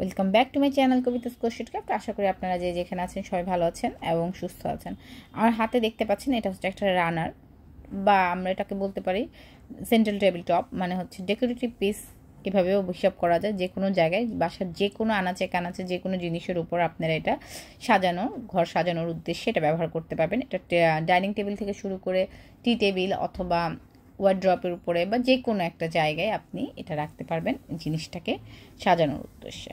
Welcome back to my channel Kabita crochet craft আশা করি আপনারা যে যেখানে আছেন সবাই ভালো আছেন এবং সুস্থ আছেন আমার হাতে দেখতে পাচ্ছেন এটা হচ্ছে একটা রানার বা আমরা এটাকে বলতে পারি সেন্ট্রাল টেবিল টপ মানে হচ্ছে ডেকোরেটিভ পিস এভাবেও হিসাব করা যায় যে কোনো জায়গায় বাসার যে কোনো আনাচে কানাচে যে কোনো জিনিসের উপর আপনারা এটা সাজানো ঘর সাজানোর উদ্দেশ্যে এটা ব্যবহার করতে পারবেন এটা ডাইনিং টেবিল থেকে শুরু করে টি টেবিল অথবা ওয়ার্ড্রপের উপরে বা যে কোনো একটা জায়গায় আপনি এটা রাখতে পারবেন জিনিসটাকে সাজানোর উদ্দেশ্যে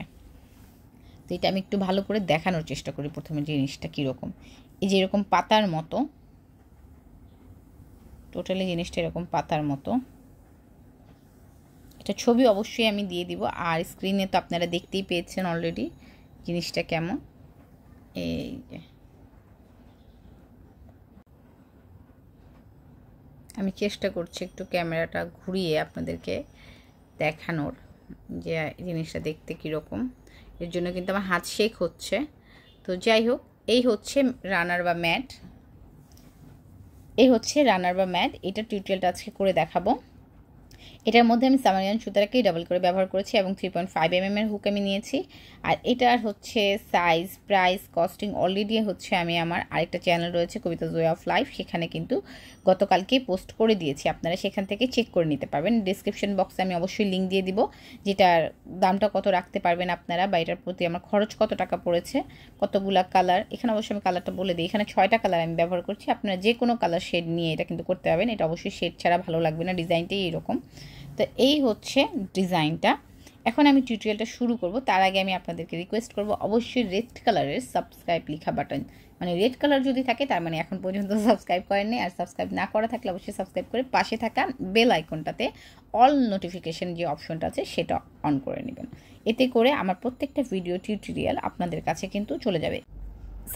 তো এটা আমি একটু ভালো করে দেখানোর চেষ্টা করি প্রথমে জিনিসটা কীরকম এই যে এরকম পাতার মতো টোটালি জিনিসটা এরকম পাতার মতো এটা ছবি অবশ্যই আমি দিয়ে দিব আর স্ক্রিনে তো আপনারা দেখতেই পেয়েছেন অলরেডি জিনিসটা কেমন এই আমি চেষ্টা করছি একটু ক্যামেরাটা ঘুরিয়ে আপনাদেরকে দেখানোর যে জিনিসটা দেখতে কীরকম এর জন্য কিন্তু আমার হাত শেক হচ্ছে তো যাই হোক এই হচ্ছে রানার বা ম্যাট এই হচ্ছে রানার বা ম্যাট এটা টিউটোরিয়ালটা আজকে করে দেখাবো এটার মধ্যে আমি সামারিয়ান সুতাটাকেই ডাবল করে ব্যবহার করেছি এবং থ্রি পয়েন্ট ফাইভ এম এর হুক আমি নিয়েছি আর এটার হচ্ছে সাইজ প্রাইস কস্টিং অলরেডি হচ্ছে আমি আমার আরেকটা চ্যানেল রয়েছে কবিতা জোয়া অফ লাইফ সেখানে কিন্তু গতকালকেই পোস্ট করে দিয়েছি আপনারা সেখান থেকে চেক করে নিতে পারবেন ডিসক্রিপশন বক্সে আমি অবশ্যই লিঙ্ক দিয়ে দিব যেটার দামটা কত রাখতে পারবেন আপনারা বা এটার প্রতি আমার খরচ কত টাকা পড়েছে কতগুলা কালার এখানে অবশ্যই আমি কালারটা বলে দিই এখানে ছয়টা কালার আমি ব্যবহার করছি আপনারা যে কোনো কালার শেড নিয়ে এটা কিন্তু করতে পারবেন এটা অবশ্যই শেড ছাড়া ভালো লাগবে না ডিজাইনটাই এরকম তো এই হচ্ছে ডিজাইনটা এখন আমি টিউটোরিয়ালটা শুরু করব তার আগে আমি আপনাদেরকে রিকোয়েস্ট করব অবশ্যই রেড কালারের সাবস্ক্রাইব লিখা বাটন মানে রেড কালার যদি থাকে তার মানে এখন পর্যন্ত সাবস্ক্রাইব করেননি আর সাবস্ক্রাইব না করা থাকলে অবশ্যই সাবস্ক্রাইব করে পাশে থাকা বেল আইকনটাতে অল নোটিফিকেশন যে অপশনটা আছে সেটা অন করে নেবেন এতে করে আমার প্রত্যেকটা ভিডিও টিউটোরিয়াল আপনাদের কাছে কিন্তু চলে যাবে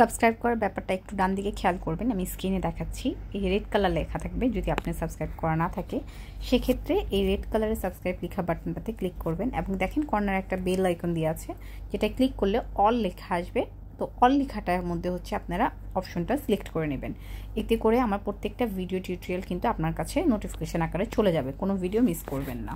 সাবস্ক্রাইব করার ব্যাপারটা একটু ডান দিকে খেয়াল করবেন আমি স্ক্রিনে দেখাচ্ছি এই রেড কালার লেখা থাকবে যদি আপনি সাবস্ক্রাইব করা না থাকে সেক্ষেত্রে এই রেড কালারের সাবস্ক্রাইব লেখা বাটনটাতে ক্লিক করবেন এবং দেখেন কর্নার একটা বেল আইকন দিয়ে আছে যেটা ক্লিক করলে অল লেখা আসবে তো অল লেখাটার মধ্যে হচ্ছে আপনারা অপশনটা সিলেক্ট করে নেবেন এতে করে আমার প্রত্যেকটা ভিডিও টিউটোরিয়াল কিন্তু আপনার কাছে নোটিফিকেশান আকারে চলে যাবে কোনো ভিডিও মিস করবেন না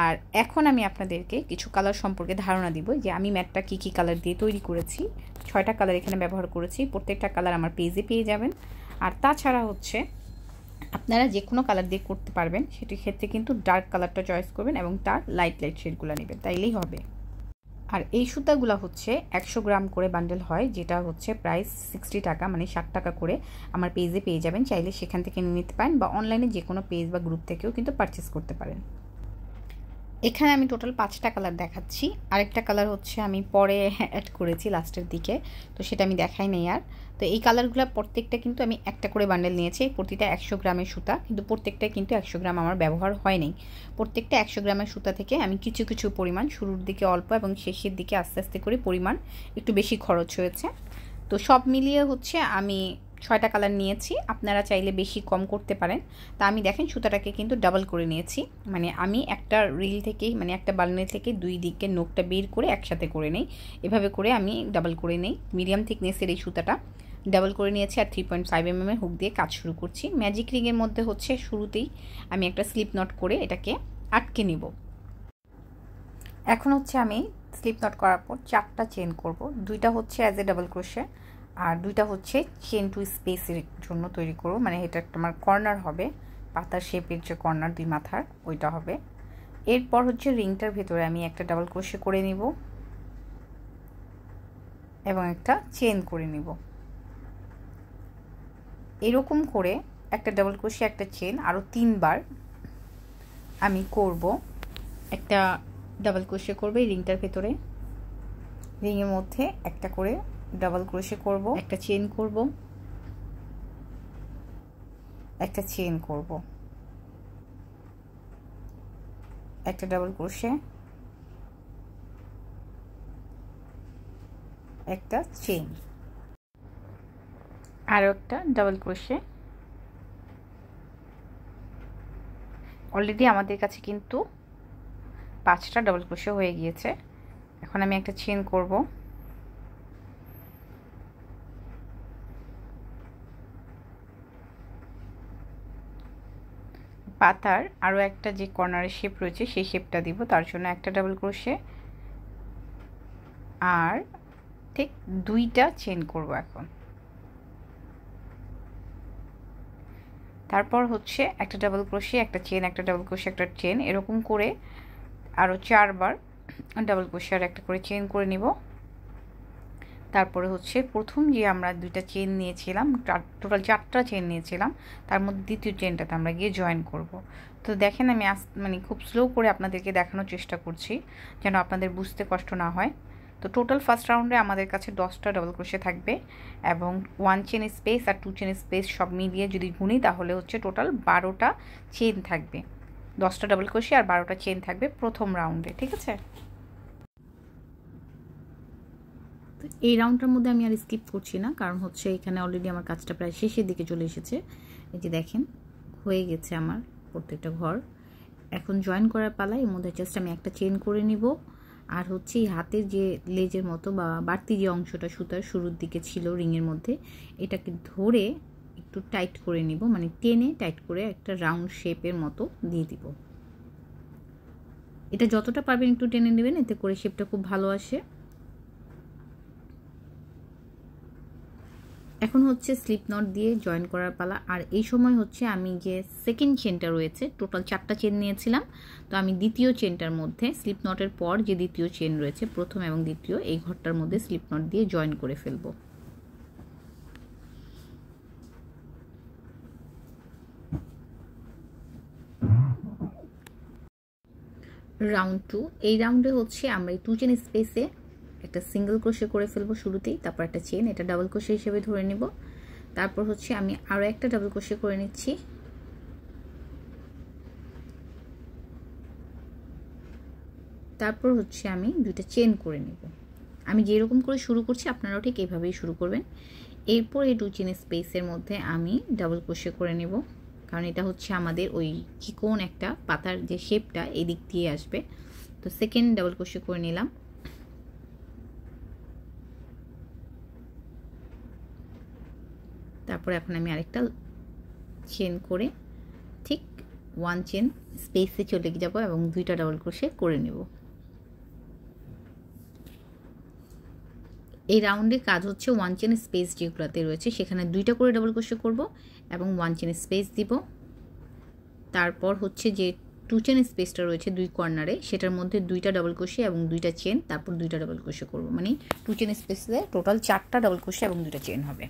আর এখন আমি আপনাদেরকে কিছু কালার সম্পর্কে ধারণা দিব যে আমি ম্যাটটা কী কী কালার দিয়ে তৈরি করেছি ছয়টা কালার এখানে ব্যবহার করেছি প্রত্যেকটা কালার আমার পেজে পেয়ে যাবেন আর তাছাড়া হচ্ছে আপনারা যে কোনো কালার দিয়ে করতে পারবেন সেটির ক্ষেত্রে কিন্তু ডার্ক কালারটা চয়েস করবেন এবং তার লাইট লাইট শেডগুলো নেবেন তাইলেই হবে আর এই সুতাগুলো হচ্ছে একশো গ্রাম করে বান্ডেল হয় যেটা হচ্ছে প্রাইস সিক্সটি টাকা মানে ষাট টাকা করে আমার পেজে পেয়ে যাবেন চাইলে সেখান থেকে নিয়ে নিতে পারেন বা অনলাইনে যে কোনো পেজ বা গ্রুপ থেকেও কিন্তু পারচেস করতে পারেন এখানে আমি টোটাল পাঁচটা কালার দেখাচ্ছি আরেকটা কালার হচ্ছে আমি পরে অ্যাড করেছি লাস্টের দিকে তো সেটা আমি দেখাই নেই আর তো এই কালারগুলো প্রত্যেকটা কিন্তু আমি একটা করে বান্ডেল নিয়েছি প্রতিটা একশো গ্রামের সুতা কিন্তু প্রত্যেকটা কিন্তু একশো গ্রাম আমার ব্যবহার হয়নি প্রত্যেকটা একশো গ্রামের সুতা থেকে আমি কিছু কিছু পরিমাণ শুরুর দিকে অল্প এবং শেষের দিকে আস্তে আস্তে করে পরিমাণ একটু বেশি খরচ হয়েছে তো সব মিলিয়ে হচ্ছে আমি ছয়টা কালার নিয়েছি আপনারা চাইলে বেশি কম করতে পারেন তা আমি দেখেন সুতাটাকে কিন্তু ডাবল করে নিয়েছি মানে আমি একটা রিল থেকেই মানে একটা বালনের থেকে দুই দিকে নোকটা বের করে একসাথে করে নেই এভাবে করে আমি ডাবল করে নেই মিডিয়াম থিকনেসের এই সুতাটা ডাবল করে নিয়েছি আর থ্রি পয়েন্ট ফাইভ এমএমের হুক দিয়ে কাজ শুরু করছি ম্যাজিক রিংয়ের মধ্যে হচ্ছে শুরুতেই আমি একটা স্লিপ নট করে এটাকে আটকে নিব এখন হচ্ছে আমি স্লিপ নট করার পর চারটা চেন করব দুইটা হচ্ছে অ্যাজ এ ডাবল ক্রোশে আর দুইটা হচ্ছে চেন টু স্পেসের জন্য তৈরি করব মানে এটা তোমার কর্নার হবে পাতার শেপের যে কর্নার দুই মাথার ওইটা হবে এরপর হচ্ছে রিংটার ভেতরে আমি একটা ডাবল ক্রোশে করে নিব এবং একটা চেন করে নিব এরকম করে একটা ডাবল ক্রোশে একটা চেন আরও তিনবার আমি করব একটা ডাবল ক্রোশে করবে রিংটার ভেতরে রিংয়ের মধ্যে একটা করে ডাবল ক্রোশে করব একটা চেন করব একটা চেন করব একটা ডাবল ক্রোশে একটা চেন আর একটা ডাবল ক্রোশে অলরেডি আমাদের কাছে কিন্তু পাঁচটা ডাবল ক্রোশে হয়ে গিয়েছে এখন আমি একটা চেন করবো পাতার আরও একটা যে কর্নারের শেপ রয়েছে সেই শেপটা দিব তার জন্য একটা ডাবল ক্রোশে আর ঠিক দুইটা চেন করব এখন তারপর হচ্ছে একটা ডাবল ক্রোশে একটা চেন একটা ডাবল ক্রোশে একটা চেন এরকম করে আরও চারবার ডাবল ক্রোশে আর একটা করে চেন করে নিব তারপরে হচ্ছে প্রথম যে আমরা দুইটা চেন নিয়েছিলাম টোটাল চারটা চেন নিয়েছিলাম তার মধ্যে দ্বিতীয় চেনটাতে আমরা গিয়ে জয়েন করব। তো দেখেন আমি আস মানে খুব স্লো করে আপনাদেরকে দেখানোর চেষ্টা করছি যেন আপনাদের বুঝতে কষ্ট না হয় তো টোটাল ফার্স্ট রাউন্ডে আমাদের কাছে দশটা ডবল ক্রোশে থাকবে এবং ওয়ান চেন স্পেস আর টু চেন স্পেস সব মিলিয়ে যদি গুনি তাহলে হচ্ছে টোটাল বারোটা চেন থাকবে দশটা ডবল ক্রোশে আর বারোটা চেন থাকবে প্রথম রাউন্ডে ঠিক আছে এই রাউন্ডটার মধ্যে আমি আর স্কিপ করছি না কারণ হচ্ছে এখানে অলরেডি আমার কাজটা প্রায় শেষের দিকে চলে এসেছে এই যে দেখেন হয়ে গেছে আমার প্রত্যেকটা ঘর এখন জয়েন করার পালা এর মধ্যে জাস্ট আমি একটা চেন করে নিব আর হচ্ছে এই হাতের যে লেজের মতো বা বাড়তি যে অংশটা সুতার শুরুর দিকে ছিল রিংয়ের মধ্যে এটাকে ধরে একটু টাইট করে নিব মানে টেনে টাইট করে একটা রাউন্ড শেপের মতো দিয়ে দিব এটা যতটা পারবেন একটু টেনে নেবেন এতে করে শেপটা খুব ভালো আসে এখন হচ্ছে স্লিপ নট দিয়ে জয়েন করার পালা আর এই সময় হচ্ছে আমি যে সেকেন্ড চেনটা রয়েছে টোটাল চারটা চেন নিয়েছিলাম তো আমি দ্বিতীয় চেনটার মধ্যে স্লিপ নটের পর যে দ্বিতীয় চেন রয়েছে প্রথম এবং দ্বিতীয় এই ঘরটার মধ্যে স্লিপ নট দিয়ে জয়েন করে ফেলব রাউন্ড টু এই রাউন্ডে হচ্ছে আমরা এই টু চেন স্পেসে একটা সিঙ্গেল ক্রোশে করে ফেলবো শুরুতেই তারপর একটা চেন এটা ডাবল ক্রোশে হিসেবে ধরে নিব তারপর হচ্ছে আমি আরও একটা ডাবল ক্রোশে করে নিচ্ছি তারপর হচ্ছে আমি দুইটা চেন করে নেব আমি যেরকম করে শুরু করছি আপনারাও ঠিক এভাবেই শুরু করবেন এরপর এই দু চেনের স্পেসের মধ্যে আমি ডাবল ক্রোশে করে নেব কারণ এটা হচ্ছে আমাদের ওই চিকন একটা পাতার যে শেপটা এদিক দিয়ে আসবে তো সেকেন্ড ডাবল ক্রোশে করে নিলাম তারপরে এখন আমি আরেকটা চেন করে ঠিক ওয়ান চেন স্পেসে চলে যাব এবং দুইটা ডাবল ক্রোশে করে নেব এই রাউন্ডে কাজ হচ্ছে ওয়ান চেন স্পেস যেগুলোতে রয়েছে সেখানে দুইটা করে ডাবল ক্রোশে করব এবং ওয়ান চেন স্পেস দিব তারপর হচ্ছে যে টু চেন স্পেসটা রয়েছে দুই কর্নারে সেটার মধ্যে দুইটা ডাবল কোষে এবং দুইটা চেন তারপর দুইটা ডাবল কোষে করব মানে টু চেন স্পেসে টোটাল চারটা ডাবল কোষে এবং দুইটা চেন হবে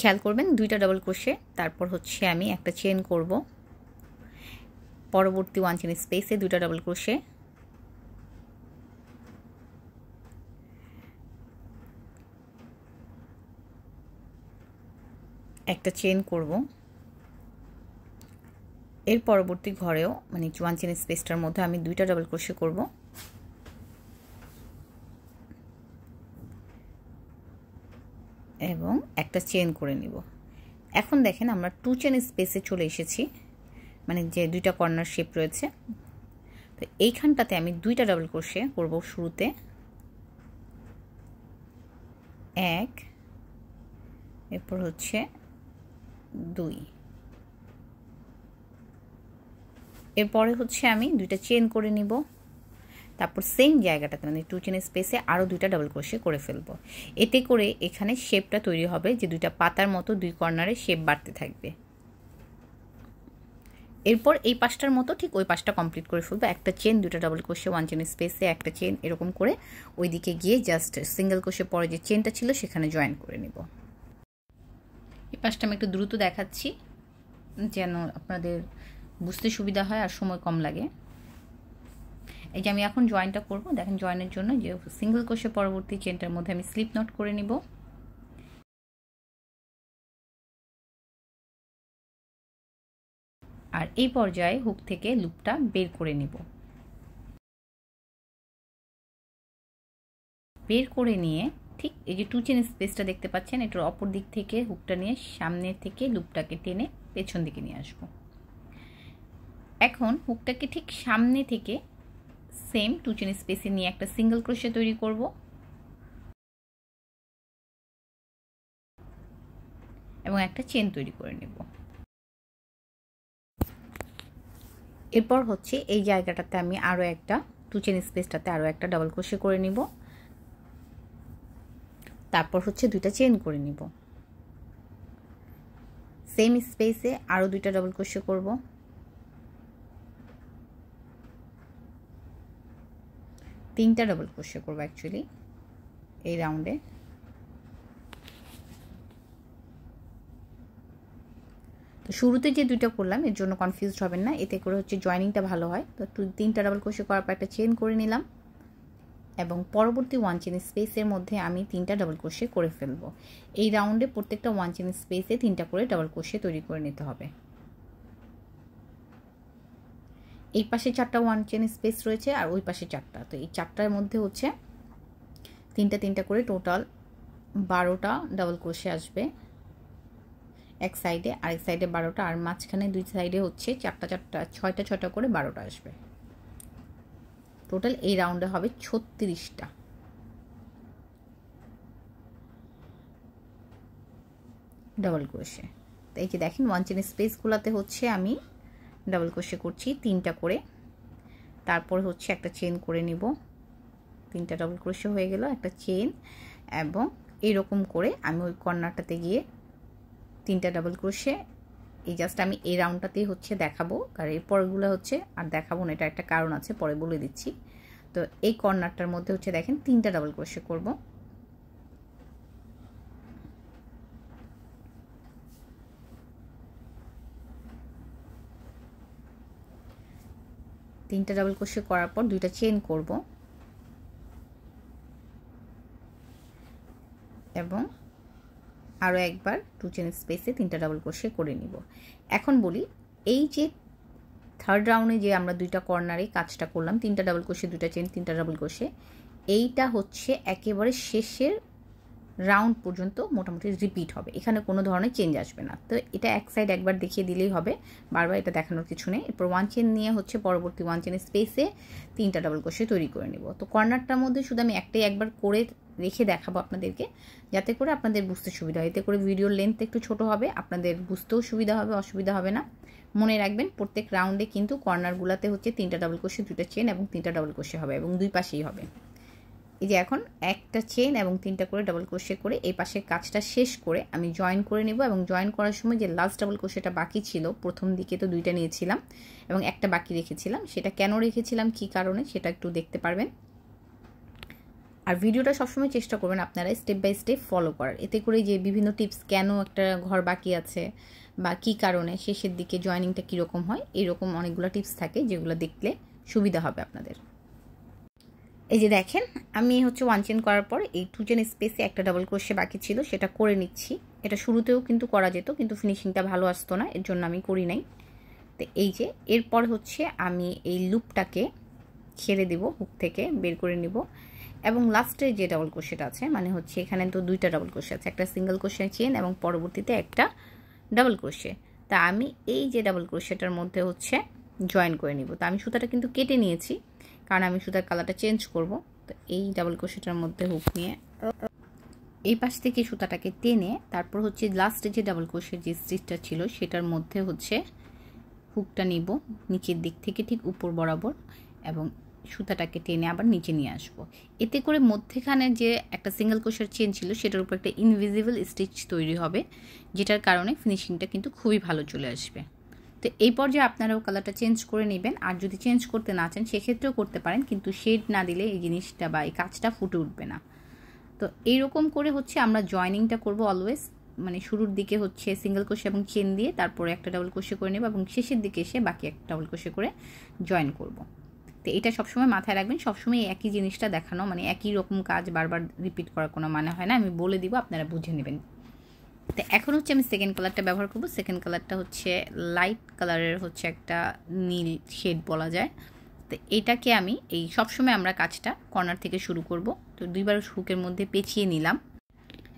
খেয়াল করবেন দুইটা ডাবল ক্রোশে তারপর হচ্ছে আমি একটা চেন করব পরবর্তী ওয়ান চেন স্পেসে দুইটা ডাবল ক্রোশে একটা চেন করব এর পরবর্তী ঘরেও মানে ওয়ান চেন স্পেসটার মধ্যে আমি দুইটা ডাবল ক্রোশে করবো এবং একটা চেন করে নিব এখন দেখেন আমরা টু চেন স্পেসে চলে এসেছি মানে যে দুইটা কর্নার শেপ রয়েছে তো এইখানটাতে আমি দুইটা ডাবল ক্রোশে করব শুরুতে এক এরপর হচ্ছে দুই এরপরে হচ্ছে আমি দুইটা চেন করে নিব তারপর সেম জায়গাটাতে মানে টু চেন স্পেসে আরও দুইটা ডাবল ক্রোশে করে ফেলবো এতে করে এখানে শেপটা তৈরি হবে যে দুইটা পাতার মতো দুই কর্নারে শেপ বাড়তে থাকবে এরপর এই পাশটার মতো ঠিক ওই পাশটা কমপ্লিট করে ফেলবো একটা চেন দুটা ডাবল কোষে ওয়ান চেন স্পেসে একটা চেন এরকম করে ওইদিকে গিয়ে জাস্ট সিঙ্গেল কোষে পরে যে চেনটা ছিল সেখানে জয়েন করে নেব এই পাশটা আমি একটু দ্রুত দেখাচ্ছি যেন আপনাদের বুঝতে সুবিধা হয় আর সময় কম লাগে এই যে আমি এখন জয়েনটা করব দেখেন জয়েনের জন্য যে সিঙ্গেল কোষে পরবর্তী চেনটার মধ্যে আমি স্লিপ নোট করে নিব আর এই পর্যায়ে হুক থেকে লুপটা বের করে নিব বের করে নিয়ে ঠিক এই যে টু চেন স্পেসটা দেখতে পাচ্ছেন এটার অপর দিক থেকে হুকটা নিয়ে সামনের থেকে লুপটাকে টেনে পেছন দিকে নিয়ে আসব এখন হুকটাকে ঠিক সামনে থেকে সেম টু চেন স্পেসে নিয়ে একটা সিঙ্গেল ক্রোশে তৈরি করব এবং একটা চেন তৈরি করে নেব এরপর হচ্ছে এই জায়গাটাতে আমি আরও একটা টু চেন স্পেসটাতে আরও একটা ডাবল ক্রোশে করে নিব তারপর হচ্ছে দুইটা চেন করে নিব সেম স্পেসে আরও দুইটা ডাবল ক্রোশে করব তিনটা ডবল ক্রোশে করবো অ্যাকচুয়ালি এই রাউন্ডে তো শুরুতে যে দুইটা করলাম এর জন্য কনফিউজড হবেন না এতে করে হচ্ছে জয়নিংটা ভালো হয় তো তিনটা ডবল ক্রোশে করার পর একটা চেন করে নিলাম এবং পরবর্তী ওয়ান চেন স্পেসের মধ্যে আমি তিনটা ডাবল ক্রোশে করে ফেলবো এই রাউন্ডে প্রত্যেকটা ওয়ান চেন স্পেসে তিনটা করে ডাবল ক্রোশে তৈরি করে নিতে হবে এই পাশে চারটা ওয়ান চেন স্পেস রয়েছে আর ওই পাশে চারটা তো এই চারটার মধ্যে হচ্ছে তিনটা তিনটা করে টোটাল বারোটা ডাবল ক্রোশে আসবে এক সাইডে আরেক সাইডে বারোটা আর মাঝখানে দুই সাইডে হচ্ছে চারটা চারটা ছয়টা ছয়টা করে বারোটা আসবে টোটাল এই রাউন্ডে হবে ছত্রিশটা ডাবল ক্রোশে তো এই যে দেখেন ওয়ান চেন স্পেসগুলোতে হচ্ছে আমি ডাবল ক্রোশে করছি তিনটা করে তারপর হচ্ছে একটা চেন করে নিব তিনটা ডাবল ক্রোশে হয়ে গেল একটা চেন এবং এরকম করে আমি ওই কর্নারটাতে গিয়ে তিনটা ডাবল ক্রোশে এই জাস্ট আমি এই রাউন্ডটাতেই হচ্ছে দেখাবো আর এর পরগুলো হচ্ছে আর দেখাবো না এটা একটা কারণ আছে পরে বলে দিচ্ছি তো এই কর্নারটার মধ্যে হচ্ছে দেখেন তিনটা ডাবল ক্রোশে করব তিনটা ডাবল ক্রোশে করার পর দুইটা চেন করব এবং আরও একবার টু চেন স্পেসে তিনটা ডাবল ক্রোশে করে নিব এখন বলি এই যে থার্ড রাউন্ডে যে আমরা দুইটা কর্নারে কাজটা করলাম তিনটা ডাবল কোষে দুইটা চেন তিনটা ডাবল কোষে এইটা হচ্ছে একেবারে শেষের রাউন্ড পর্যন্ত মোটামুটি রিপিট হবে এখানে কোনো ধরনের চেঞ্জ আসবে না তো এটা এক সাইড একবার দেখিয়ে দিলেই হবে বারবার এটা দেখানোর কিছু নেই এরপর ওয়ান চেন নিয়ে হচ্ছে পরবর্তী ওয়ান চেনের স্পেসে তিনটা ডাবল কোষে তৈরি করে নেব তো কর্নারটার মধ্যে শুধু আমি একটাই একবার করে রেখে দেখাবো আপনাদেরকে যাতে করে আপনাদের বুঝতে সুবিধা হয় এতে করে ভিডিওর লেন্থ একটু ছোট হবে আপনাদের বুঝতেও সুবিধা হবে অসুবিধা হবে না মনে রাখবেন প্রত্যেক রাউন্ডে কিন্তু কর্নারগুলোতে হচ্ছে তিনটা ডাবল কোষে দুটো চেন এবং তিনটা ডাবল কোষে হবে এবং দুই পাশেই হবে এই যে এখন একটা চেন এবং তিনটা করে ডাবল ক্রোশে করে এই পাশের কাজটা শেষ করে আমি জয়েন করে নেব এবং জয়েন করার সময় যে লাস্ট ডাবল ক্রোশেটা বাকি ছিল প্রথম দিকে তো দুইটা নিয়েছিলাম এবং একটা বাকি রেখেছিলাম সেটা কেন রেখেছিলাম কি কারণে সেটা একটু দেখতে পারবেন আর ভিডিওটা সবসময় চেষ্টা করবেন আপনারা স্টেপ বাই স্টেপ ফলো করার এতে করে যে বিভিন্ন টিপস কেন একটা ঘর বাকি আছে বা কি কারণে শেষের দিকে জয়নিংটা কীরকম হয় এরকম অনেকগুলো টিপস থাকে যেগুলো দেখলে সুবিধা হবে আপনাদের এই যে দেখেন আমি হচ্ছে ওয়ান চেন করার পর এই টু চেন স্পেসে একটা ডাবল ক্রোশে বাকি ছিল সেটা করে নিচ্ছি এটা শুরুতেও কিন্তু করা যেত কিন্তু ফিনিশিংটা ভালো আসতো না এর জন্য আমি করি নাই তো এই যে এরপর হচ্ছে আমি এই লুপটাকে ছেড়ে দেব হুক থেকে বের করে নিব এবং লাস্টে যে ডাবল ক্রোশেটা আছে মানে হচ্ছে এখানে তো দুইটা ডাবল ক্রোশে আছে একটা সিঙ্গেল ক্রোশে চেন এবং পরবর্তীতে একটা ডাবল ক্রোশে তা আমি এই যে ডাবল ক্রোশেটার মধ্যে হচ্ছে জয়েন করে নিব তা আমি সুতাটা কিন্তু কেটে নিয়েছি কারণ আমি সুতার কালারটা চেঞ্জ করব তো এই ডাবল ক্রোশেটার মধ্যে হুক নিয়ে এই পাশ থেকে সুতাটাকে টেনে তারপর হচ্ছে লাস্টে যে ডাবল ক্রোশের যে স্টিচটা ছিল সেটার মধ্যে হচ্ছে হুকটা নিব নিচের দিক থেকে ঠিক উপর বরাবর এবং সুতাটাকে টেনে আবার নিচে নিয়ে আসবো এতে করে মধ্যেখানে যে একটা সিঙ্গেল কোষের চেন ছিল সেটার উপর একটা ইনভিজিবল স্টিচ তৈরি হবে যেটার কারণে ফিনিশিংটা কিন্তু খুবই ভালো চলে আসবে তো এই পর্যায়ে আপনারাও কালারটা চেঞ্জ করে নেবেন আর যদি চেঞ্জ করতে না চান সেক্ষেত্রেও করতে পারেন কিন্তু শেড না দিলে এই জিনিসটা বা এই কাজটা ফুটে উঠবে না তো এইরকম করে হচ্ছে আমরা জয়নিংটা করব অলওয়েজ মানে শুরুর দিকে হচ্ছে সিঙ্গেল কোষে এবং চেন দিয়ে তারপরে একটা ডাবল কোষে করে নেব এবং শেষের দিকে এসে বাকি একটা ডাবল কোষে করে জয়েন করব। তো এটা সবসময় মাথায় রাখবেন সবসময় একই জিনিসটা দেখানো মানে একই রকম কাজ বারবার রিপিট করার কোনো মানে হয় না আমি বলে দিব আপনারা বুঝে নেবেন তো এখন হচ্ছে আমি সেকেন্ড কালারটা ব্যবহার করব সেকেন্ড কালারটা হচ্ছে লাইট কালারের হচ্ছে একটা নীল শেড বলা যায় তো এটাকে আমি এই সবসময় আমরা কাজটা কর্নার থেকে শুরু করব তো দুইবার হুকের মধ্যে পেঁচিয়ে নিলাম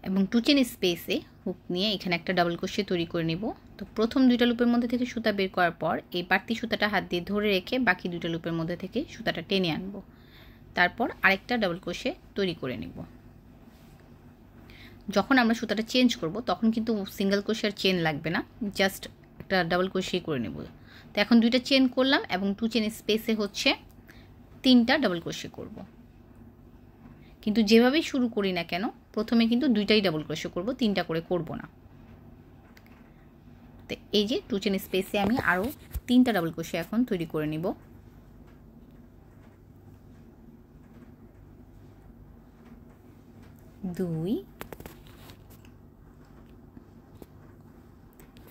এবং টুচেন স্পেসে হুক নিয়ে এখানে একটা ডাবল কোষে তৈরি করে নেব তো প্রথম দুইটা লুপের মধ্যে থেকে সুতা বের করার পর এই বাড়তি সুতাটা হাত দিয়ে ধরে রেখে বাকি দুইটা লুপের মধ্যে থেকে সুতাটা টেনে আনবো তারপর আরেকটা ডাবল কোষে তৈরি করে নেব যখন আমরা সুতাটা চেঞ্জ করব তখন কিন্তু সিঙ্গেল কোশি চেন লাগবে না জাস্ট একটা ডাবল কোশি করে নেব তো এখন দুইটা চেন করলাম এবং টু চেনের স্পেসে হচ্ছে তিনটা ডাবল কোশি করব। কিন্তু যেভাবেই শুরু করি না কেন প্রথমে কিন্তু দুইটাই ডাবল ক্রোশে করব তিনটা করে করব না তো এই যে টু চেন স্পেসে আমি আরও তিনটা ডাবল ক্রোশে এখন তৈরি করে নিব দুই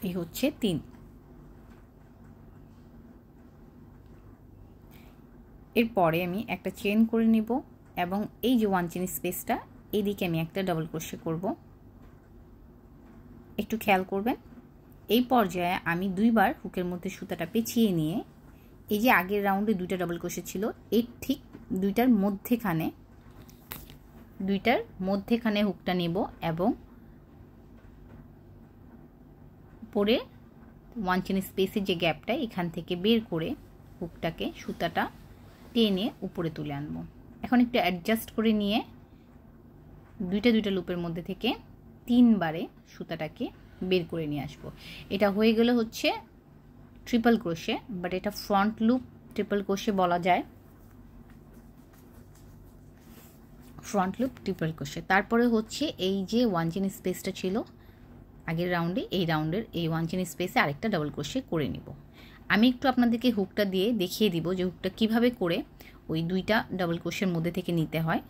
এই হচ্ছে তিন এরপরে আমি একটা চেন করে নিব এবং এই যে ওয়ান চেন স্পেসটা এদিকে আমি একটা ডাবল ক্রোশে করব একটু খেয়াল করবেন এই পর্যায়ে আমি দুইবার হুকের মধ্যে সুতাটা পেঁচিয়ে নিয়ে এই যে আগের রাউন্ডে দুইটা ডাবল ক্রোশে ছিল এর ঠিক দুইটার মধ্যেখানে দুইটার মধ্যেখানে হুকটা নেব এবং উপরে ওয়ান চেন স্পেসের যে গ্যাপটা এখান থেকে বের করে হুকটাকে সুতাটা টেনে উপরে তুলে আনবো এখন একটু অ্যাডজাস্ট করে নিয়ে দুইটা দুইটা লুপের মধ্যে থেকে তিনবারে সুতাটাকে বের করে নিয়ে আসব। এটা হয়ে গেলে হচ্ছে ট্রিপল ক্রোশে বাট এটা ফ্রন্ট লুপ ট্রিপল ক্রোশে বলা যায় ফ্রন্ট লুপ ট্রিপল ক্রোশে তারপরে হচ্ছে এই যে ওয়ান চেন স্পেসটা ছিল আগের রাউন্ডে এই রাউন্ডের এই ওয়ান চেন স্পেসে আরেকটা ডাবল ক্রোশে করে নিব আমি একটু আপনাদেরকে হুকটা দিয়ে দেখিয়ে দিব যে হুকটা কিভাবে করে ওই দুইটা ডাবল ক্রোশের মধ্যে থেকে নিতে হয়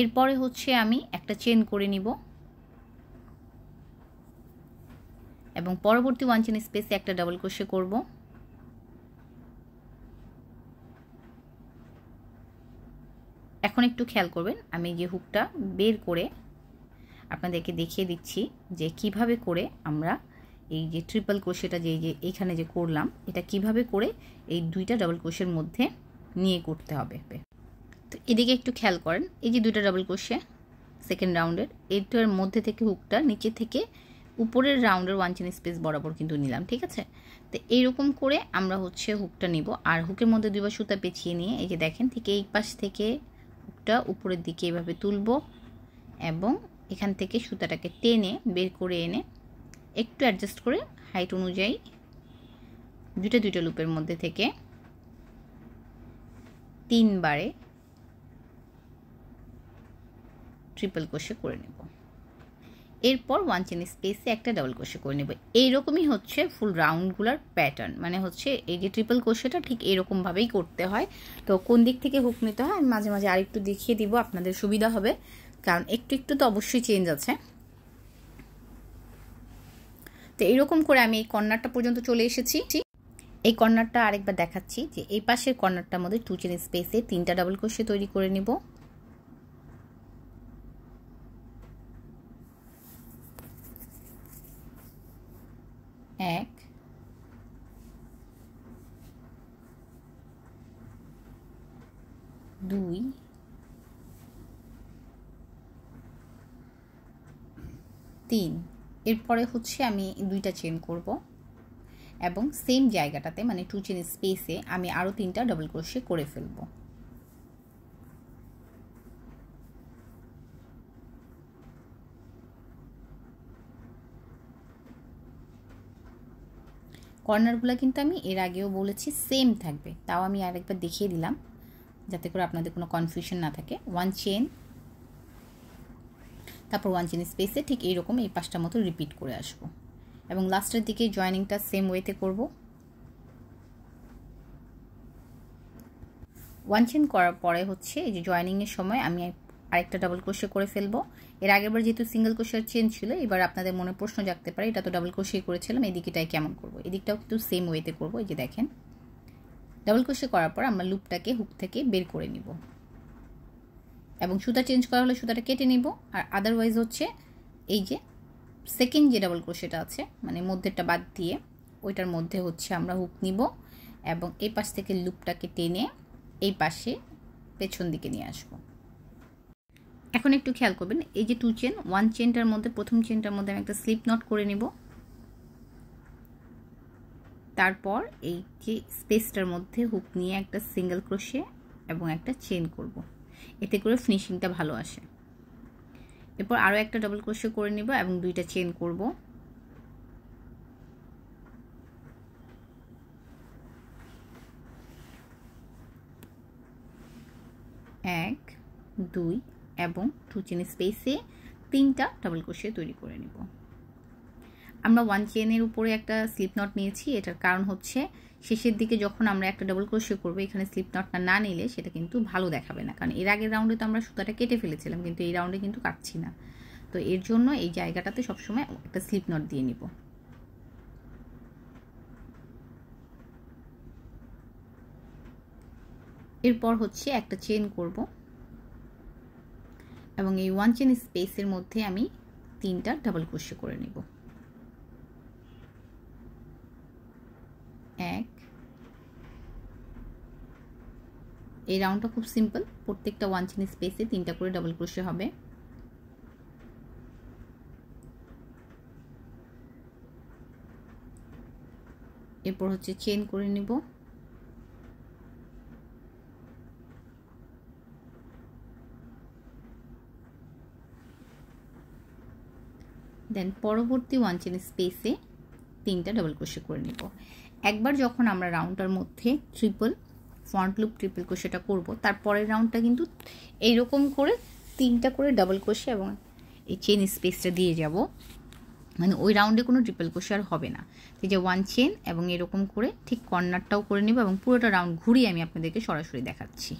এরপরে হচ্ছে আমি একটা চেন করে নিব এবং পরবর্তী ওয়ান চেন স্পেসে একটা ডাবল ক্রোশে করব এখন একটু খেয়াল করবেন আমি যে হুকটা বের করে আপনাদেরকে দেখিয়ে দিচ্ছি যে কিভাবে করে আমরা এই যে ট্রিপল কোষেটা যে যে এইখানে যে করলাম এটা কিভাবে করে এই দুইটা ডাবল কোষের মধ্যে নিয়ে করতে হবে তো এদিকে একটু খেয়াল করেন এই যে দুইটা ডাবল কোষে সেকেন্ড রাউন্ডের এইটার মধ্যে থেকে হুকটা নিচে থেকে উপরের রাউন্ডের ওয়ান চেন স্পেস বরাবর কিন্তু নিলাম ঠিক আছে তো এইরকম করে আমরা হচ্ছে হুকটা নিব আর হুকের মধ্যে দুইবার সুতা পেঁচিয়ে নিয়ে এই যে দেখেন ঠিক এই পাশ থেকে হুকটা উপরের দিকে এভাবে তুলব এবং এখান থেকে সুতাটাকে টেনে বের করে এনে একটু অ্যাডজাস্ট করে হাইট অনুযায়ী দুটো দুটো লুপের মধ্যে থেকে তিনবারে ট্রিপল কোষে করে নেব এরপর ওয়ান চেন স্পেসে একটা ডাবল কোষে করে নেব এইরকমই হচ্ছে ফুল রাউন্ডগুলোর প্যাটার্ন মানে হচ্ছে এই যে ট্রিপল কোষেটা ঠিক এরকমভাবেই করতে হয় তো কোন দিক থেকে হুক নিতে হয় আমি মাঝে মাঝে আরেকটু দেখিয়ে দিব আপনাদের সুবিধা হবে কারণ একটু একটু তো অবশ্যই চেঞ্জ আছে তো এইরকম করে আমি এই কর্নারটা পর্যন্ত চলে এসেছি এই কর্নারটা আরেকবার দেখাচ্ছি যে এই পাশের কর্নারটা আমাদের টু চেন স্পেসে তিনটা ডাবল কোষে তৈরি করে নিব এক দুই তিন এরপরে হচ্ছে আমি দুইটা চেন করব এবং সেম জায়গাটাতে মানে টু চেন স্পেসে আমি আরও তিনটা ডবল ক্রোশে করে ফেলব কর্নারগুলো কিন্তু আমি এর আগেও বলেছি সেম থাকবে তাও আমি আরেকবার দেখিয়ে দিলাম যাতে করে আপনাদের কোনো কনফিউশন না থাকে ওয়ান চেন তারপর ওয়ান চেন স্পেসে ঠিক এইরকম এই পাঁচটা মতো রিপিট করে আসব এবং লাস্টের দিকে জয়েনিংটা সেম ওয়েতে করব ওয়ান চেন করার পরে হচ্ছে এই যে জয়েনিংয়ের সময় আমি আরেকটা ডাবল ক্রোশে করে ফেলবো এর আগেরবার যেহেতু সিঙ্গেল ক্রোশের চেন ছিল এবার আপনাদের মনে প্রশ্ন জাগতে পারে এটা তো ডাবল ক্রোশে করেছিলাম এদিকেটাই কেমন করবো এদিকটাও কিন্তু সেম ওয়েতে করব এই যে দেখেন ডাবল ক্রোশে করার পর আমরা লুপটাকে হুক থেকে বের করে নিব এবং সুতা চেঞ্জ করা হলে সুতাটা কেটে নিব আর আদারওয়াইজ হচ্ছে এই যে সেকেন্ড যে ডাবল ক্রোশেটা আছে মানে মধ্যেটা বাদ দিয়ে ওইটার মধ্যে হচ্ছে আমরা হুক নিব এবং এই পাশ থেকে লুপটাকে টেনে এই পাশে পেছন দিকে নিয়ে আসবো এখন একটু খেয়াল করবেন এই যে টু চেন ওয়ান চেনটার মধ্যে প্রথম চেনটার মধ্যে আমি একটা স্লিপ নট করে নেব তারপর এই যে স্পেসটার মধ্যে হুক নিয়ে একটা সিঙ্গেল ক্রোশে এবং একটা চেন করবো এতে করে ফিনিশিংটা ভালো আসে এরপর আরও একটা ডবল ক্রোশে করে নিব এবং দুইটা চেন করব এক দুই এবং টু চেন স্পেসে তিনটা ডাবল ক্রোশে তৈরি করে নিব আমরা ওয়ান চেনের উপরে একটা স্লিপ নট নিয়েছি এটার কারণ হচ্ছে শেষের দিকে যখন আমরা একটা ডবল ক্রোশে করবো এখানে স্লিপ নটটা না নিলে সেটা কিন্তু ভালো দেখাবে না কারণ এর আগের রাউন্ডে তো আমরা সুতাটা কেটে ফেলেছিলাম কিন্তু এই রাউন্ডে কিন্তু কাটছি না তো এর জন্য এই জায়গাটাতে সবসময় একটা স্লিপ নট দিয়ে নিব এরপর হচ্ছে একটা চেন করব এবং এই ওয়ান চেন স্পেসের মধ্যে আমি তিনটা ডাবল ক্রোশে করে নেবো এক এই রাউন্ডটা খুব সিম্পল প্রত্যেকটা ওয়ান চেন স্পেসে তিনটা করে ডাবল ক্রোশে হবে এরপর হচ্ছে চেন করে নেব দেন পরবর্তী ওয়ান চেন স্পেসে তিনটা ডাবল ক্রোশে করে নেব একবার যখন আমরা রাউন্ডটার মধ্যে ট্রিপল ফ্রন্ট লুপ ট্রিপল ক্রোশেটা করব তারপরের রাউন্ডটা কিন্তু এইরকম করে তিনটা করে ডাবল ক্রোশে এবং এই চেন স্পেসটা দিয়ে যাব মানে ওই রাউন্ডে কোনো ট্রিপল ক্রোশে আর হবে না এই যে ওয়ান চেন এবং এরকম করে ঠিক কর্নারটাও করে নেব এবং পুরোটা রাউন্ড ঘুরিয়ে আমি আপনাদেরকে সরাসরি দেখাচ্ছি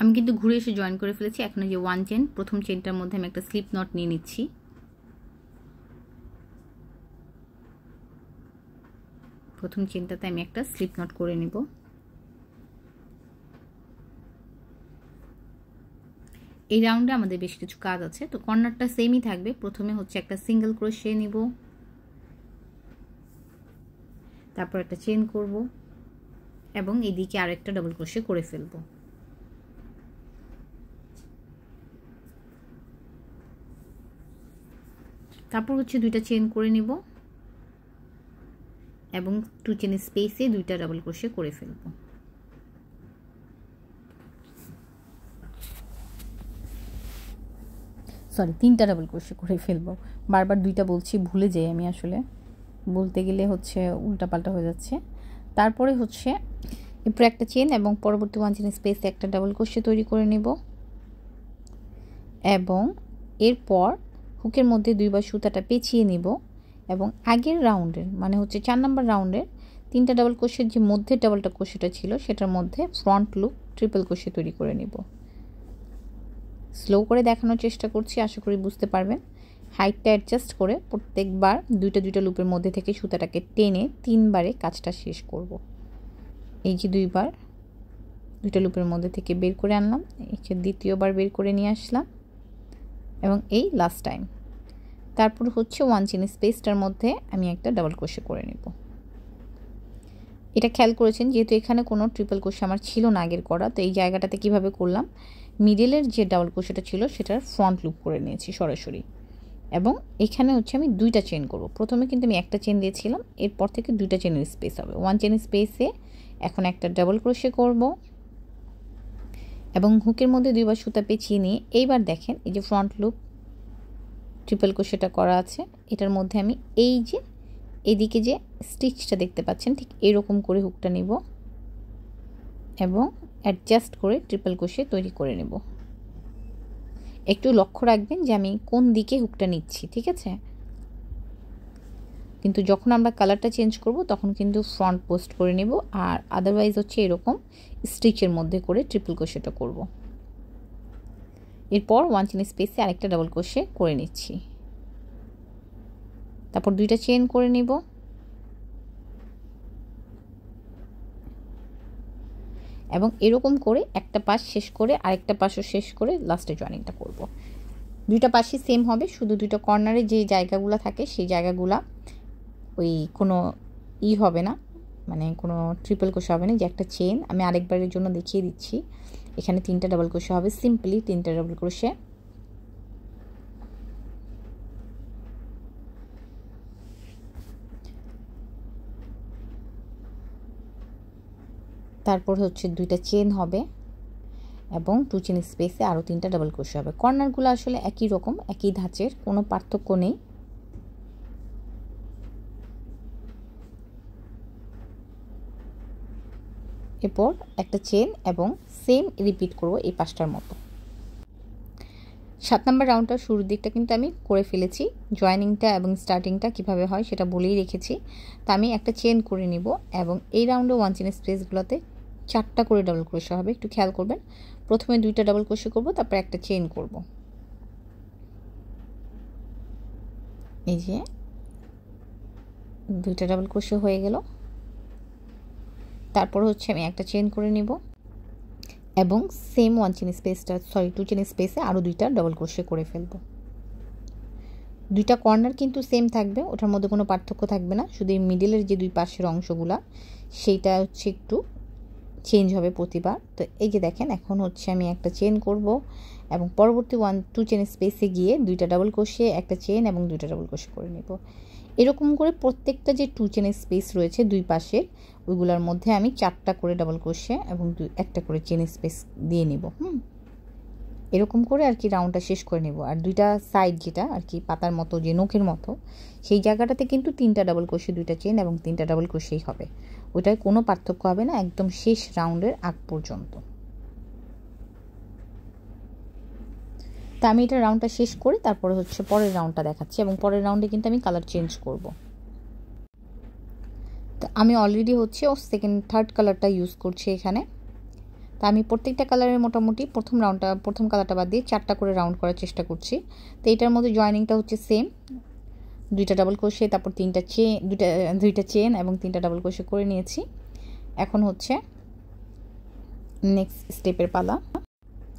আমি কিন্তু ঘুরে এসে জয়েন করে ফেলেছি এখন যে ওয়ান চেন প্রথম চেনটার মধ্যে আমি একটা স্লিপ নট নিয়ে নিচ্ছি প্রথম চিন্তাতে আমি একটা স্লিপ নট করে নিব এই রাউন্ডে আমাদের বেশ কিছু কাজ আছে তো কর্নারটা সেমই থাকবে প্রথমে হচ্ছে একটা সিঙ্গেল ক্রোশে নিব তারপর একটা চেন করব এবং এদিকে আরেকটা ডাবল ক্রোশে করে ফেলবো তারপর হচ্ছে দুইটা চেন করে নিব এবং টু চেনের স্পেসে দুইটা ডাবল ক্রোশে করে ফেলব সরি তিনটা ডাবল ক্রোশে করে ফেলবো বারবার দুইটা বলছি ভুলে যাই আমি আসলে বলতে গেলে হচ্ছে উল্টাপাল্টা হয়ে যাচ্ছে তারপরে হচ্ছে এরপর একটা চেন এবং পরবর্তী ওয়ান চেনের স্পেসে একটা ডাবল ক্রোশে তৈরি করে নেব এবং এরপর হুকের মধ্যে দুইবার সুতাটা পেঁচিয়ে নেব এবং আগের রাউন্ডের মানে হচ্ছে চার নাম্বার রাউন্ডের তিনটা ডাবল কোষের যে মধ্যে ডাবলটা কোষেটা ছিল সেটার মধ্যে ফ্রন্ট লুপ ট্রিপল কোষে তৈরি করে নিব স্লো করে দেখানোর চেষ্টা করছি আশা করি বুঝতে পারবেন হাইটটা অ্যাডজাস্ট করে প্রত্যেকবার দুইটা দুইটা লুপের মধ্যে থেকে সুতাটাকে টেনে তিনবারে কাজটা শেষ করব। এই যে দুইবার দুইটা লুপের মধ্যে থেকে বের করে আনলাম এই যে দ্বিতীয়বার বের করে নিয়ে আসলাম এবং এই লাস্ট টাইম তারপর হচ্ছে ওয়ান চেন স্পেসটার মধ্যে আমি একটা ডাবল ক্রোশে করে নেব এটা খেয়াল করেছেন যেহেতু এখানে কোনো ট্রিপল কোষে আমার ছিল না আগের করা তো এই জায়গাটাতে কিভাবে করলাম মিডেলের যে ডাবল কোষেটা ছিল সেটার ফ্রন্ট লুপ করে নিয়েছি সরাসরি এবং এখানে হচ্ছে আমি দুইটা চেন করব প্রথমে কিন্তু আমি একটা চেন দিয়েছিলাম এরপর থেকে দুইটা চেনের স্পেস হবে ওয়ান চেন স্পেসে এখন একটা ডাবল ক্রোশে করব এবং হুকের মধ্যে দুইবার সুতা পেঁচিয়ে নিয়ে এইবার দেখেন এই যে ফ্রন্ট লুপ ট্রিপল ক্রোশেটা করা আছে এটার মধ্যে আমি এই যে এদিকে যে স্টিচটা দেখতে পাচ্ছেন ঠিক এরকম করে হুকটা নেব এবং অ্যাডজাস্ট করে ট্রিপল কোষে তৈরি করে নেব একটু লক্ষ্য রাখবেন যে আমি কোন দিকে হুকটা নিচ্ছি ঠিক আছে কিন্তু যখন আমরা কালারটা চেঞ্জ করব তখন কিন্তু ফ্রন্ট পোস্ট করে নেব আর আদারওয়াইজ হচ্ছে এরকম স্টিচের মধ্যে করে ট্রিপল ক্রোশেটা করবো এরপর ওয়ান চেন স্পেসে আরেকটা ডাবল ক্রোশে করে নিচ্ছি তারপর দুইটা চেন করে নিব এবং এরকম করে একটা পাশ শেষ করে আরেকটা পাশও শেষ করে লাস্টে জয়েনিংটা করব। দুইটা পাশই সেম হবে শুধু দুইটা কর্নারে যে জায়গাগুলো থাকে সেই জায়গাগুলা ওই কোনো ই হবে না মানে কোনো ট্রিপল কোষ হবে না যে একটা চেন আমি আরেকবারের জন্য দেখিয়ে দিচ্ছি এখানে তিনটা ডাবল ক্রোশে হবে সিম্পলি তিনটা ডাবল ক্রোশে তারপর হচ্ছে দুইটা চেন হবে এবং টু চেন স্পেসে আরও তিনটা ডাবল ক্রোশে হবে কর্নারগুলো আসলে একই রকম একই ধাঁচের কোনো পার্থক্য নেই এরপর একটা চেন এবং সেম রিপিট করব এই পাঁচটার মতো সাত নম্বর রাউন্ডটা শুরুর দিকটা কিন্তু আমি করে ফেলেছি জয়নিংটা এবং স্টার্টিংটা কিভাবে হয় সেটা বলেই রেখেছি তা আমি একটা চেন করে নিব এবং এই রাউন্ডে ওয়ান চেনের স্পেসগুলোতে চারটা করে ডাবল ক্রোশে হবে একটু খেয়াল করবেন প্রথমে দুইটা ডাবল ক্রোশে করব তারপর একটা চেন করব এই যে দুইটা ডাবল ক্রোশে হয়ে গেল তারপর হচ্ছে আমি একটা চেন করে নিব এবং সেম ওয়ান চেন স্পেসটা সরি টু চেন স্পেসে আরও দুইটা ডবল ক্রোশে করে ফেলবো দুইটা কর্নার কিন্তু সেম থাকবে ওটার মধ্যে কোনো পার্থক্য থাকবে না শুধু এই মিডিলের যে দুই পাশের অংশগুলা সেইটা হচ্ছে একটু চেঞ্জ হবে প্রতিবার তো এই যে দেখেন এখন হচ্ছে আমি একটা চেন করব এবং পরবর্তী ওয়ান টু চেন স্পেসে গিয়ে দুইটা ডাবল কষে একটা চেন এবং দুইটা ডাবল কষে করে নেব এরকম করে প্রত্যেকটা যে টু চেনের স্পেস রয়েছে দুই পাশের ওইগুলোর মধ্যে আমি চারটা করে ডাবল ক্রোশে এবং দুই একটা করে চেন স্পেস দিয়ে নেব হুম এরকম করে আর কি রাউন্ডটা শেষ করে নেব আর দুইটা সাইড যেটা আর কি পাতার মতো যে নখের মতো সেই জায়গাটাতে কিন্তু তিনটা ডাবল ক্রোশে দুইটা চেন এবং তিনটা ডাবল ক্রোশেই হবে ওটায় কোনো পার্থক্য হবে না একদম শেষ রাউন্ডের আগ পর্যন্ত তা আমি এটা রাউন্ডটা শেষ করি তারপরে হচ্ছে পরের রাউন্ডটা দেখাচ্ছি এবং পরের রাউন্ডে কিন্তু আমি কালার চেঞ্জ করবো আমি অলরেডি হচ্ছে ও সেকেন্ড থার্ড কালারটা ইউজ করছি এখানে তা আমি প্রত্যেকটা কালারের মোটামুটি প্রথম রাউন্ডটা প্রথম কালারটা বাদ দিয়ে চারটা করে রাউন্ড করার চেষ্টা করছি তো এটার মধ্যে জয়নিংটা হচ্ছে সেম দুইটা ডাবল কোষে তারপর তিনটা চেন দুইটা দুইটা চেন এবং তিনটা ডাবল কোষে করে নিয়েছি এখন হচ্ছে নেক্সট স্টেপের পালা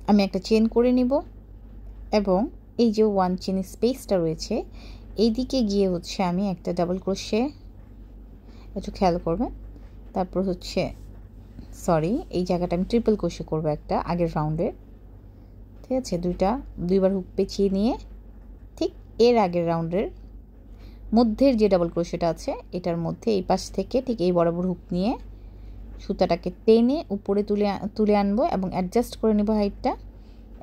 আমি একটা চেন করে নিব এবং এই যে ওয়ান চেন স্পেসটা রয়েছে এইদিকে গিয়ে হচ্ছে আমি একটা ডাবল ক্রোশে একটু খেয়াল করবেন তারপর হচ্ছে সরি এই জায়গাটা আমি ট্রিপল কোষে করব একটা আগের রাউন্ডের ঠিক আছে দুইটা দুইবার হুক পেঁচিয়ে নিয়ে ঠিক এর আগের রাউন্ডের মধ্যের যে ডাবল ক্রোশেটা আছে এটার মধ্যে এই পাশ থেকে ঠিক এই বরাবর হুক নিয়ে সুতাটাকে টেনে উপরে তুলে তুলে আনবো এবং অ্যাডজাস্ট করে নেবো হাইটটা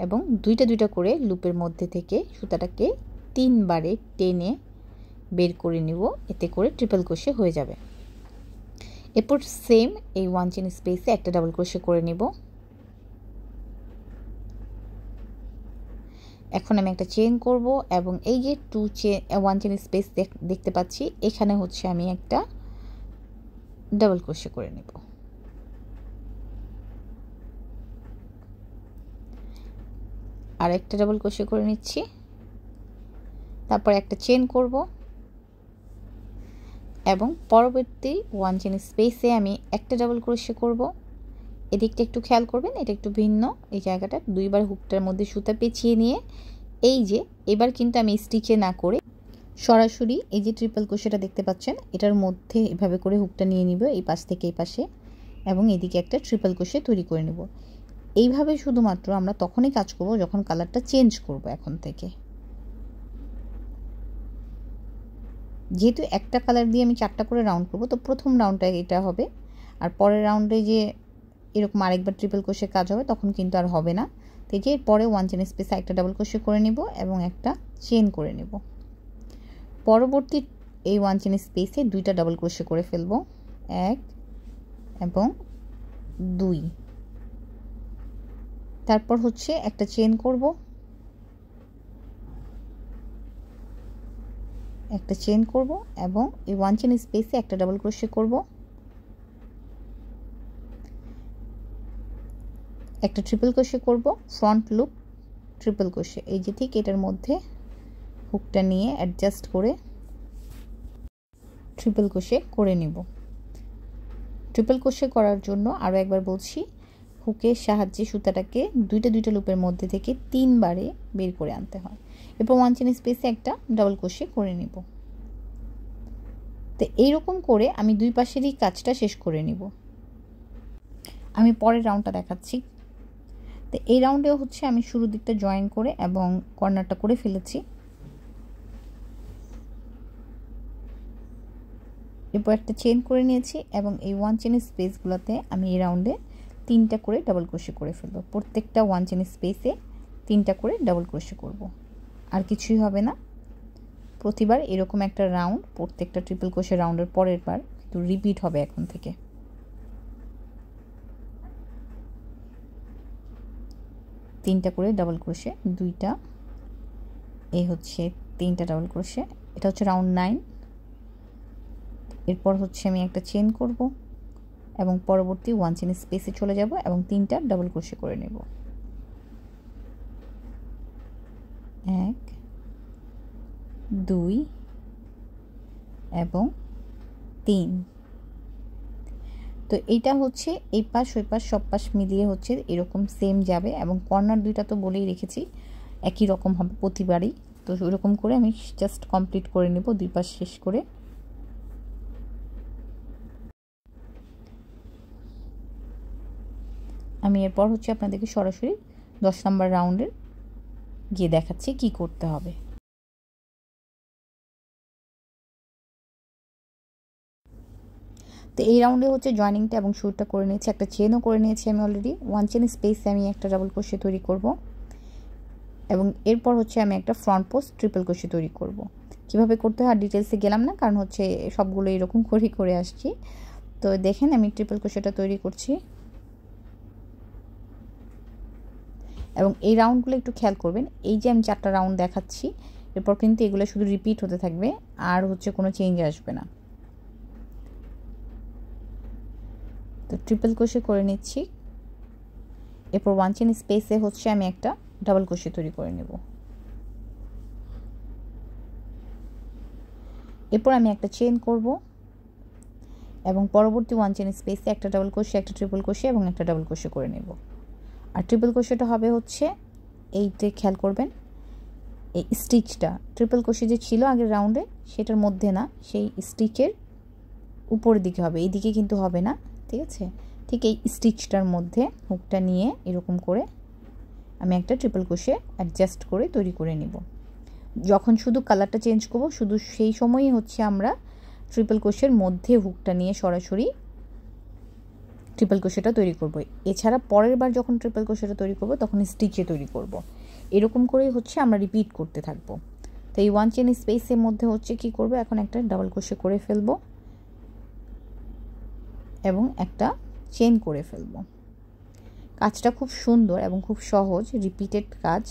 এবং দুইটা দুইটা করে লুপের মধ্যে থেকে সুতাটাকে তিনবারে টেনে বের করে নেব এতে করে ট্রিপল কোষে হয়ে যাবে এরপর সেম এই ওয়ান চেন স্পেসে একটা ডাবল ক্রোশে করে নেব এখন আমি একটা চেন করব এবং এই যে two chain one chain space দেখতে পাচ্ছি এখানে হচ্ছে আমি একটা ডাবল ক্রোশে করে নেব আর একটা ডাবল ক্রোশে করে নিচ্ছি তারপর একটা চেন করব এবং পরবর্তী ওয়ান চেন স্পেসে আমি একটা ডাবল ক্রোশে করব এদিকটা একটু খেয়াল করবেন এটা একটু ভিন্ন এই জায়গাটা দুইবার হুকটার মধ্যে সুতা পেঁচিয়ে নিয়ে এই যে এবার কিন্তু আমি স্টিচে না করে সরাসরি এই যে ট্রিপল ক্রোশেটা দেখতে পাচ্ছেন এটার মধ্যে এভাবে করে হুকটা নিয়ে নিব এই পাশ থেকে এই পাশে এবং এদিকে একটা ট্রিপল ক্রোশে তৈরি করে নেব এইভাবে শুধুমাত্র আমরা তখনই কাজ করব যখন কালারটা চেঞ্জ করব এখন থেকে যেহেতু একটা কালার দিয়ে আমি চারটা করে রাউন্ড করব তো প্রথম রাউন্ডটা এটা হবে আর পরের রাউন্ডে যে এরকম আরেকবার ট্রিপল কোষে কাজ হবে তখন কিন্তু আর হবে না তো যে পরে ওয়ান চেন স্পেসে একটা ডাবল কোষে করে নেব এবং একটা চেন করে নেব পরবর্তী এই ওয়ান চেন স্পেসে দুইটা ডাবল কোশে করে ফেলব এক এবং দুই তারপর হচ্ছে একটা চেন করব একটা চেন করব এবং এই ওয়ান চেন স্পেসে একটা ডাবল ক্রোশে করব একটা ট্রিপল কোশে করব ফ্রন্ট লুপ ট্রিপল কোশে এই যে ঠিক এটার মধ্যে হুকটা নিয়ে অ্যাডজাস্ট করে ট্রিপল কোশে করে নিব ট্রিপল কোশে করার জন্য আরও একবার বলছি হুকের সাহায্যে সুতাটাকে দুইটা দুইটা লুপের মধ্যে থেকে তিনবারে বের করে আনতে হয় এরপর ওয়ান চেন স্পেসে একটা ডাবল ক্রোশে করে নেব তো এইরকম করে আমি দুই পাশেরই কাজটা শেষ করে নিব আমি পরের রাউন্ডটা দেখাচ্ছি তো এই রাউন্ডে হচ্ছে আমি শুরু দিকটা জয়েন করে এবং কর্নারটা করে ফেলেছি এরপর একটা চেন করে নিয়েছি এবং এই ওয়ান চেনের স্পেসগুলোতে আমি এই রাউন্ডে তিনটা করে ডাবল ক্রোশে করে ফেলবো প্রত্যেকটা ওয়ান চেন স্পেসে তিনটা করে ডাবল ক্রোশে করবো আর কিছুই হবে না প্রতিবার এরকম একটা রাউন্ড প্রত্যেকটা ট্রিপল কোষের রাউন্ডের পরের বার কিন্তু রিপিট হবে এখন থেকে তিনটা করে ডাবল ক্রোশে দুইটা এ হচ্ছে তিনটা ডাবল ক্রোশে এটা হচ্ছে রাউন্ড নাইন এরপর হচ্ছে আমি একটা চেন করব এবং পরবর্তী ওয়ান চেন স্পেসে চলে যাব এবং তিনটা ডাবল ক্রোশে করে নেব এক দুই এবং তিন তো এইটা হচ্ছে এই পাশ ওই পাশ সব পাশ মিলিয়ে হচ্ছে এরকম সেম যাবে এবং কর্নার দুইটা তো বলেই রেখেছি একই রকম হবে প্রতিবারই তো ওইরকম করে আমি জাস্ট কমপ্লিট করে নেব দুই পাশ শেষ করে আমি এরপর হচ্ছে আপনাদেরকে সরাসরি দশ নম্বর রাউন্ডের গিয়ে দেখাচ্ছি কি করতে হবে তো এই রাউন্ডে হচ্ছে জয়নিংটা এবং শুরুটা করে নিয়েছি একটা চেনও করে নিয়েছি আমি অলরেডি ওয়ান চেন স্পেসে আমি একটা ডাবল কোষে তৈরি করব এবং এরপর হচ্ছে আমি একটা ফ্রন্ট পোস্ট ট্রিপল কোষে তৈরি করব। কিভাবে করতে হয় আর ডিটেলসে গেলাম না কারণ হচ্ছে সবগুলো এরকম করেই করে আসছি তো দেখেন আমি ট্রিপল কোষেটা তৈরি করছি এবং এই রাউন্ডগুলো একটু খেয়াল করবেন এই যে আমি চারটা রাউন্ড দেখাচ্ছি এরপর কিন্তু এগুলো শুধু রিপিট হতে থাকবে আর হচ্ছে কোনো চেঞ্জ আসবে না তো ট্রিপল কোষে করে নিচ্ছি এরপর ওয়ান চেন স্পেসে হচ্ছে আমি একটা ডাবল কোষে তৈরি করে নেব এরপর আমি একটা চেন করব এবং পরবর্তী ওয়ান চেন স্পেসে একটা ডাবল কোষে একটা ট্রিপল কোষে এবং একটা ডাবল কোষে করে নেব আর ট্রিপল কোষেটা হবে হচ্ছে এইতে খেয়াল করবেন এই স্টিচটা ট্রিপল কোষে যে ছিল আগের রাউন্ডে সেটার মধ্যে না সেই স্টিচের উপরের দিকে হবে এইদিকে কিন্তু হবে না ঠিক আছে ঠিক এই স্টিচটার মধ্যে হুকটা নিয়ে এরকম করে আমি একটা ট্রিপল কোষে অ্যাডজাস্ট করে তৈরি করে নিব যখন শুধু কালারটা চেঞ্জ করব শুধু সেই সময়ই হচ্ছে আমরা ট্রিপল কোষের মধ্যে হুকটা নিয়ে সরাসরি ট্রিপল ক্রোশেটা তৈরি করব এছাড়া পরের বার যখন ট্রিপল ক্রোশেটা তৈরি করব তখন স্টিচে তৈরি করব এরকম করেই হচ্ছে আমরা রিপিট করতে থাকব তো এই ওয়ান চেন স্পেসের মধ্যে হচ্ছে কি করব এখন একটা ডাবল ক্রোশে করে ফেলব এবং একটা চেন করে ফেলব কাজটা খুব সুন্দর এবং খুব সহজ রিপিটেড কাজ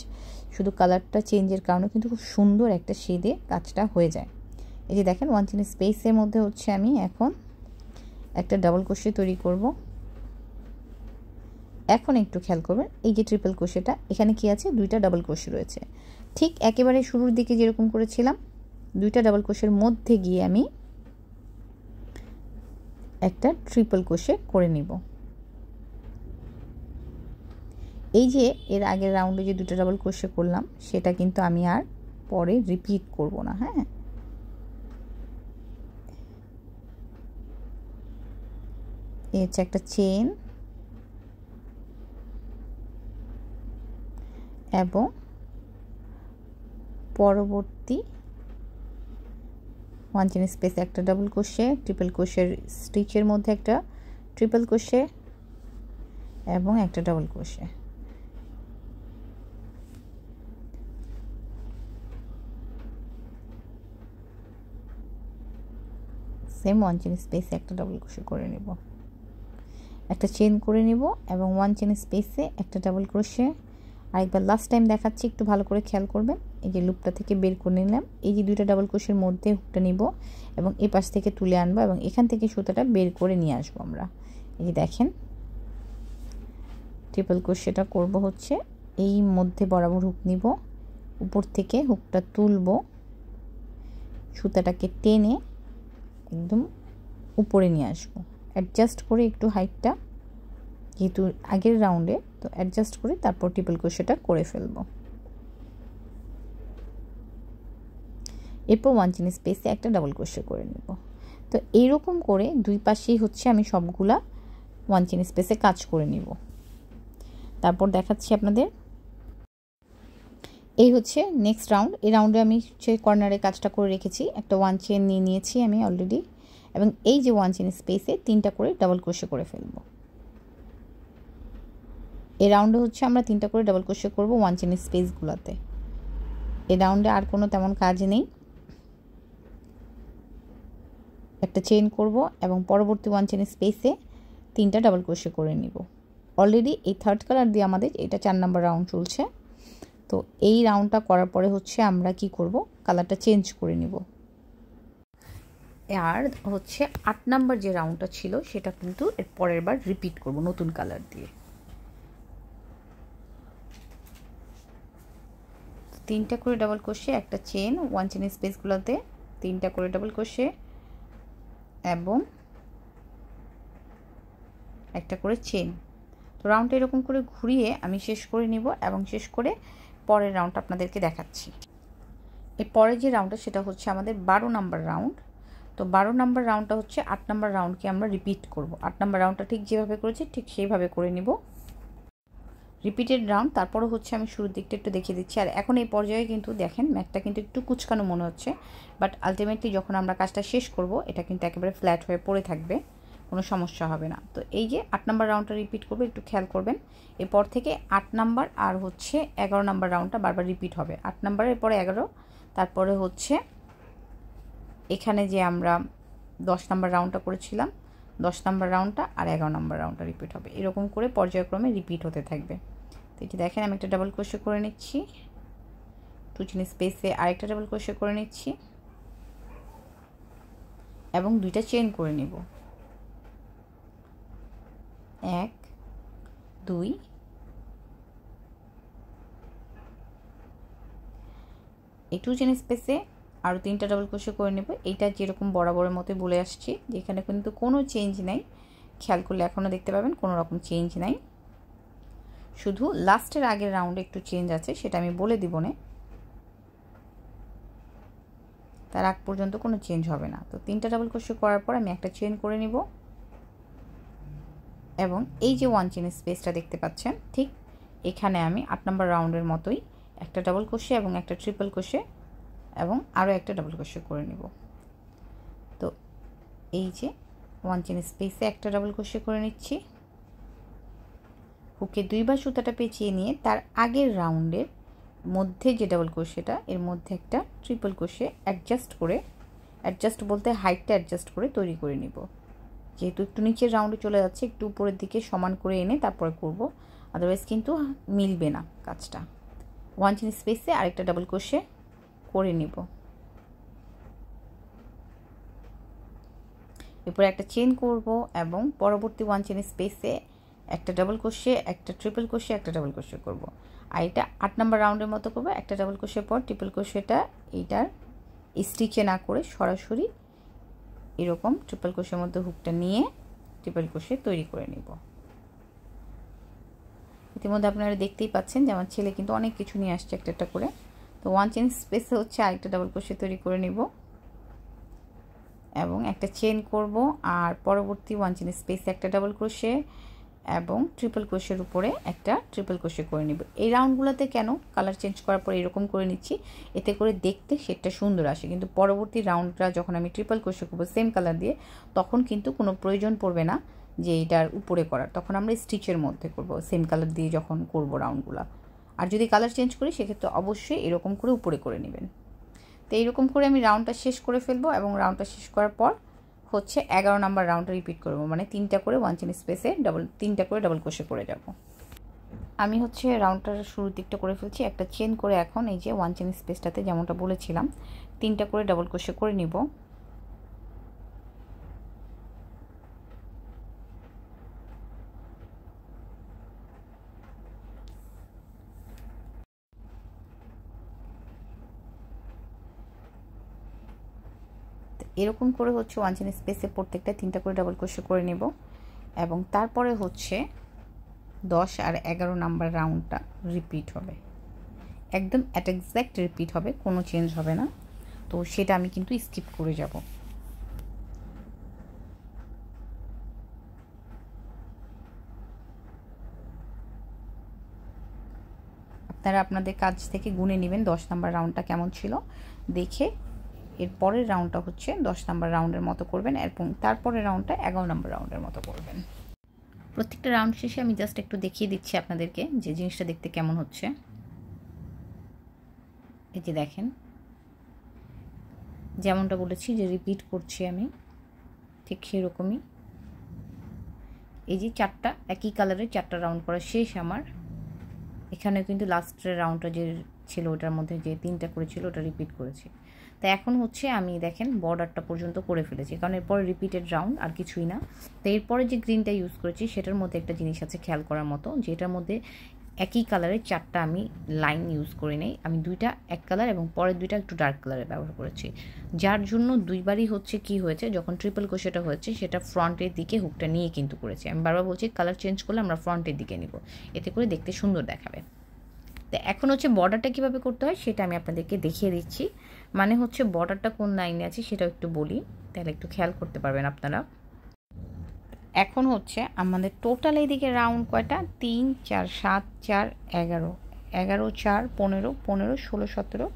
শুধু কালারটা চেঞ্জের কারণে কিন্তু খুব সুন্দর একটা শেডে কাজটা হয়ে যায় এই যে দেখেন ওয়ান চেন স্পেসের মধ্যে হচ্ছে আমি এখন একটা ডাবল ক্রোশে তৈরি করব এখন একটু খেয়াল করবেন এই যে ট্রিপল ক্রোশেটা এখানে কি আছে দুইটা ডাবল ক্রোশে রয়েছে ঠিক একেবারে শুরুর দিকে যেরকম করেছিলাম দুইটা ডাবল ক্রোশের মধ্যে গিয়ে আমি একটা ট্রিপল ক্রোশে করে নিব এই যে এর আগের রাউন্ডে যে দুটো ডাবল ক্রোশে করলাম সেটা কিন্তু আমি আর পরে রিপিট করব না হ্যাঁ এই হচ্ছে একটা চেন এবং পরবর্তী ওয়ান চেন স্পেস একটা ডাবল কোষে ট্রিপল কোষের স্টিচের মধ্যে একটা ট্রিপল কোষে এবং একটা ডাবল কোষে সেম ওয়ান চেন স্পেসে একটা ডাবল কোশে করে নেব একটা চেন করে নেব এবং ওয়ান চেন স্পেসে একটা ডাবল ক্রোশে আরেকবার লাস্ট টাইম দেখাচ্ছি একটু ভালো করে খেয়াল করবেন এই যে লুপটা থেকে বের করে নিলাম এই যে দুইটা ডাবল কোষের মধ্যে হুকটা নিব এবং এ পাশ থেকে তুলে আনবো এবং এখান থেকে সুতাটা বের করে নিয়ে আসবো আমরা এই যে দেখেন ট্রিপল কোষেটা করব হচ্ছে এই মধ্যে বরাবর হুক নিব উপর থেকে হুকটা তুলব সুতাটাকে টেনে একদম উপরে নিয়ে আসবো অ্যাডজাস্ট করে একটু হাইটটা যেহেতু আগের রাউন্ডে তো অ্যাডজাস্ট করে তারপর ট্রিপল ক্রোশেটা করে ফেলব এরপর ওয়ান চিনের স্পেসে একটা ডাবল ক্রোশে করে নেব তো এইরকম করে দুই পাশেই হচ্ছে আমি সবগুলা ওয়ান চেন স্পেসে কাজ করে নিব তারপর দেখাচ্ছি আপনাদের এই হচ্ছে নেক্সট রাউন্ড এই রাউন্ডে আমি হচ্ছে কর্নারে কাজটা করে রেখেছি একটা ওয়ান চেন নিয়ে নিয়েছি আমি অলরেডি এবং এই যে ওয়ান চেন স্পেসে তিনটা করে ডাবল ক্রোশে করে ফেলবো এ রাউন্ডে হচ্ছে আমরা তিনটা করে ডাবল কোশে করব ওয়ান চেন স্পেসগুলোতে এ রাউন্ডে আর কোনো তেমন কাজ নেই একটা চেন করব এবং পরবর্তী ওয়ান চেনের স্পেসে তিনটা ডাবল কোশে করে নিব অলরেডি এই থার্ড কালার দিয়ে আমাদের এটা চার নাম্বার রাউন্ড চলছে তো এই রাউন্ডটা করার পরে হচ্ছে আমরা কি করব কালারটা চেঞ্জ করে নিব আর হচ্ছে আট নাম্বার যে রাউন্ডটা ছিল সেটা কিন্তু এর পরের বার রিপিট করব নতুন কালার দিয়ে তিনটা করে ডাবল কোষে একটা চেন ওয়ান চেনের স্পেসগুলোতে তিনটা করে ডাবল কোষে এবং একটা করে চেন তো রাউন্ডটা এরকম করে ঘুরিয়ে আমি শেষ করে নিব এবং শেষ করে পরের রাউন্ডটা আপনাদেরকে দেখাচ্ছি এর পরের যে রাউন্ডটা সেটা হচ্ছে আমাদের বারো নাম্বার রাউন্ড তো বারো নাম্বার রাউন্ডটা হচ্ছে আট নাম্বার রাউন্ডকে আমরা রিপিট করব আট নাম্বার রাউন্ডটা ঠিক যেভাবে করেছি ঠিক সেইভাবে করে নিব রিপিটেড রাউন্ড তারপরও হচ্ছে আমি শুরুর দিকটা একটু দেখিয়ে দিচ্ছি আর এখন এই পর্যায়ে কিন্তু দেখেন ম্যাটটা কিন্তু একটু কুচকানো মনে হচ্ছে বাট আলটিমেটলি যখন আমরা কাজটা শেষ করব এটা কিন্তু একেবারে ফ্ল্যাট হয়ে পড়ে থাকবে কোনো সমস্যা হবে না তো এই যে আট নাম্বার রাউন্ডটা রিপিট করবে একটু খেয়াল করবেন এরপর থেকে আট নাম্বার আর হচ্ছে এগারো নাম্বার রাউন্ডটা বারবার রিপিট হবে আট নাম্বারের পরে এগারো তারপরে হচ্ছে এখানে যে আমরা দশ নাম্বার রাউন্ডটা করেছিলাম দশ নম্বর রাউন্ডটা আর এগারো নম্বর রাউন্ডটা রিপিট হবে এরকম করে পর্যায়ক্রমে রিপিট হতে থাকবে তো এটি দেখেন আমি একটা ডাবল ক্রোশে করে নিচ্ছি টু চেন স্পেসে আরেকটা ডাবল ক্রোশে করে নিচ্ছি এবং দুইটা চেন করে নেব এক দুই এই টু চেন স্পেসে আরও তিনটা ডাবল ক্রোশে করে নেব এইটা যেরকম বরাবরের মতোই বলে আসছি যেখানে কিন্তু কোনো চেঞ্জ নাই খেয়াল করলে এখনও দেখতে পাবেন কোনো রকম চেঞ্জ নাই শুধু লাস্টের আগের রাউন্ডে একটু চেঞ্জ আছে সেটা আমি বলে দিব না তার আগ পর্যন্ত কোনো চেঞ্জ হবে না তো তিনটা ডাবল ক্রোশে করার পর আমি একটা চেন করে নিব এবং এই যে ওয়ান চেন স্পেসটা দেখতে পাচ্ছেন ঠিক এখানে আমি আট নম্বর রাউন্ডের মতোই একটা ডাবল কোশে এবং একটা ট্রিপল কোষে এবং আরও একটা ডাবল ক্রোশিয়া করে নিব তো এই যে ওয়ান চেন স্পেসে একটা ডাবল ক্রোশিয়া করে নিচ্ছি হুকে দুইবার সুতাটা পেঁচিয়ে নিয়ে তার আগের রাউন্ডের মধ্যে যে ডাবল ক্রোশেটা এর মধ্যে একটা ট্রিপল ক্রোশে অ্যাডজাস্ট করে অ্যাডজাস্ট বলতে হাইটটা অ্যাডজাস্ট করে তৈরি করে নিব যেহেতু একটু নিচের রাউন্ডে চলে যাচ্ছে একটু উপরের দিকে সমান করে এনে তারপরে করব আদারওয়াইজ কিন্তু মিলবে না কাজটা ওয়ান চেন স্পেসে আরেকটা ডাবল ক্রোশে করে নিব এরপরে একটা চেন করব এবং পরবর্তী ওয়ান চেনের স্পেসে একটা ডাবল কোষে একটা ট্রিপল কোষে একটা ডাবল কোষে করব। আর এটা আট নম্বর রাউন্ডের মতো করবো একটা ডাবল কোষের পর ট্রিপল কোষেটা এইটার স্টিচে না করে সরাসরি এরকম ট্রিপল কোষের মধ্যে হুকটা নিয়ে ট্রিপল কোষে তৈরি করে নেব ইতিমধ্যে আপনারা দেখতেই পাচ্ছেন যে আমার ছেলে কিন্তু অনেক কিছু নিয়ে আসছে একটা একটা করে তো ওয়ান চেন স্পেসে হচ্ছে আরেকটা ডাবল ক্রোশে তৈরি করে নেব এবং একটা চেন করব আর পরবর্তী ওয়ান চেন স্পেসে একটা ডাবল ক্রোশে এবং ট্রিপল ক্রোশের উপরে একটা ট্রিপল ক্রোশে করে নেব এই রাউন্ডগুলোতে কেন কালার চেঞ্জ করার পর এরকম করে নিচ্ছি এতে করে দেখতে সেটা সুন্দর আসে কিন্তু পরবর্তী রাউন্ডটা যখন আমি ট্রিপল ক্রোশে করবো সেম কালার দিয়ে তখন কিন্তু কোনো প্রয়োজন পড়বে না যে এটার উপরে করার তখন আমরা স্টিচের মধ্যে করব সেম কালার দিয়ে যখন করব রাউন্ডগুলো আর যদি কালার চেঞ্জ করি সেক্ষেত্রে অবশ্যই এরকম করে উপরে করে নেবেন তো এইরকম করে আমি রাউন্ডটা শেষ করে ফেলবো এবং রাউন্ডটা শেষ করার পর হচ্ছে এগারো নাম্বার রাউন্ডটা রিপিট করবো মানে তিনটা করে ওয়ান চেন স্পেসে ডবল তিনটা করে ডবল কোষে করে যাব আমি হচ্ছে রাউন্ডটার শুরুর দিকটা করে ফেলছি একটা চেন করে এখন এই যে ওয়ান চেন স্পেসটাতে যেমনটা বলেছিলাম তিনটা করে ডবল কোষে করে নিব এরকম করে হচ্ছে ওয়ান চেন স্পেসে প্রত্যেকটা তিনটা করে ডাবল ক্রোশে করে নেব এবং তারপরে হচ্ছে দশ আর এগারো নাম্বার রাউন্ডটা রিপিট হবে একদম অ্যাট এক্স্যাক্ট রিপিট হবে কোনো চেঞ্জ হবে না তো সেটা আমি কিন্তু স্কিপ করে যাব আপনারা আপনাদের কাজ থেকে গুনে নেবেন দশ নাম্বার রাউন্ডটা কেমন ছিল দেখে এরপরের রাউন্ডটা হচ্ছে দশ নাম্বার রাউন্ডের মতো করবেন এবং তারপরের রাউন্ডটা এগারো নাম্বার রাউন্ডের মতো করবেন প্রত্যেকটা রাউন্ড শেষে আমি জাস্ট একটু দেখিয়ে দিচ্ছি আপনাদেরকে যে জিনিসটা দেখতে কেমন হচ্ছে এই যে দেখেন যেমনটা বলেছি যে রিপিট করছি আমি ঠিক সেরকমই এই যে চারটা একই কালারের চারটা রাউন্ড করা শেষ আমার এখানে কিন্তু লাস্টের রাউন্ডটা যে ছিল ওটার মধ্যে যে তিনটা করেছিল ওটা রিপিট করেছি তো এখন হচ্ছে আমি দেখেন বর্ডারটা পর্যন্ত করে ফেলেছি কারণ এরপরে রিপিটেড রাউন্ড আর কিছুই না তো এরপরে যে গ্রিনটা ইউজ করেছি সেটার মধ্যে একটা জিনিস আছে খেয়াল করার মতো যেটার মধ্যে একই কালারের চারটা আমি লাইন ইউজ করে নেই আমি দুইটা এক কালার এবং পরের দুইটা একটু ডার্ক কালারে ব্যবহার করেছি যার জন্য দুইবারই হচ্ছে কি হয়েছে যখন ট্রিপল কোশেটা হয়েছে সেটা ফ্রন্টের দিকে হুকটা নিয়ে কিন্তু করেছি আমি বারবার বলছি কালার চেঞ্জ করলে আমরা ফ্রন্টের দিকে নিব এতে করে দেখতে সুন্দর দেখাবে তো এখন হচ্ছে বর্ডারটা কিভাবে করতে হয় সেটা আমি আপনাদেরকে দেখিয়ে দিচ্ছি মানে হচ্ছে বর্ডারটা কোন লাইনে আছে সেটা একটু বলি তাহলে একটু খেয়াল করতে পারবেন আপনারা এখন হচ্ছে আমাদের টোটাল এইদিকে রাউন্ড কয়টা তিন চার সাত চার এগারো এগারো চার পনেরো পনেরো ষোলো সতেরো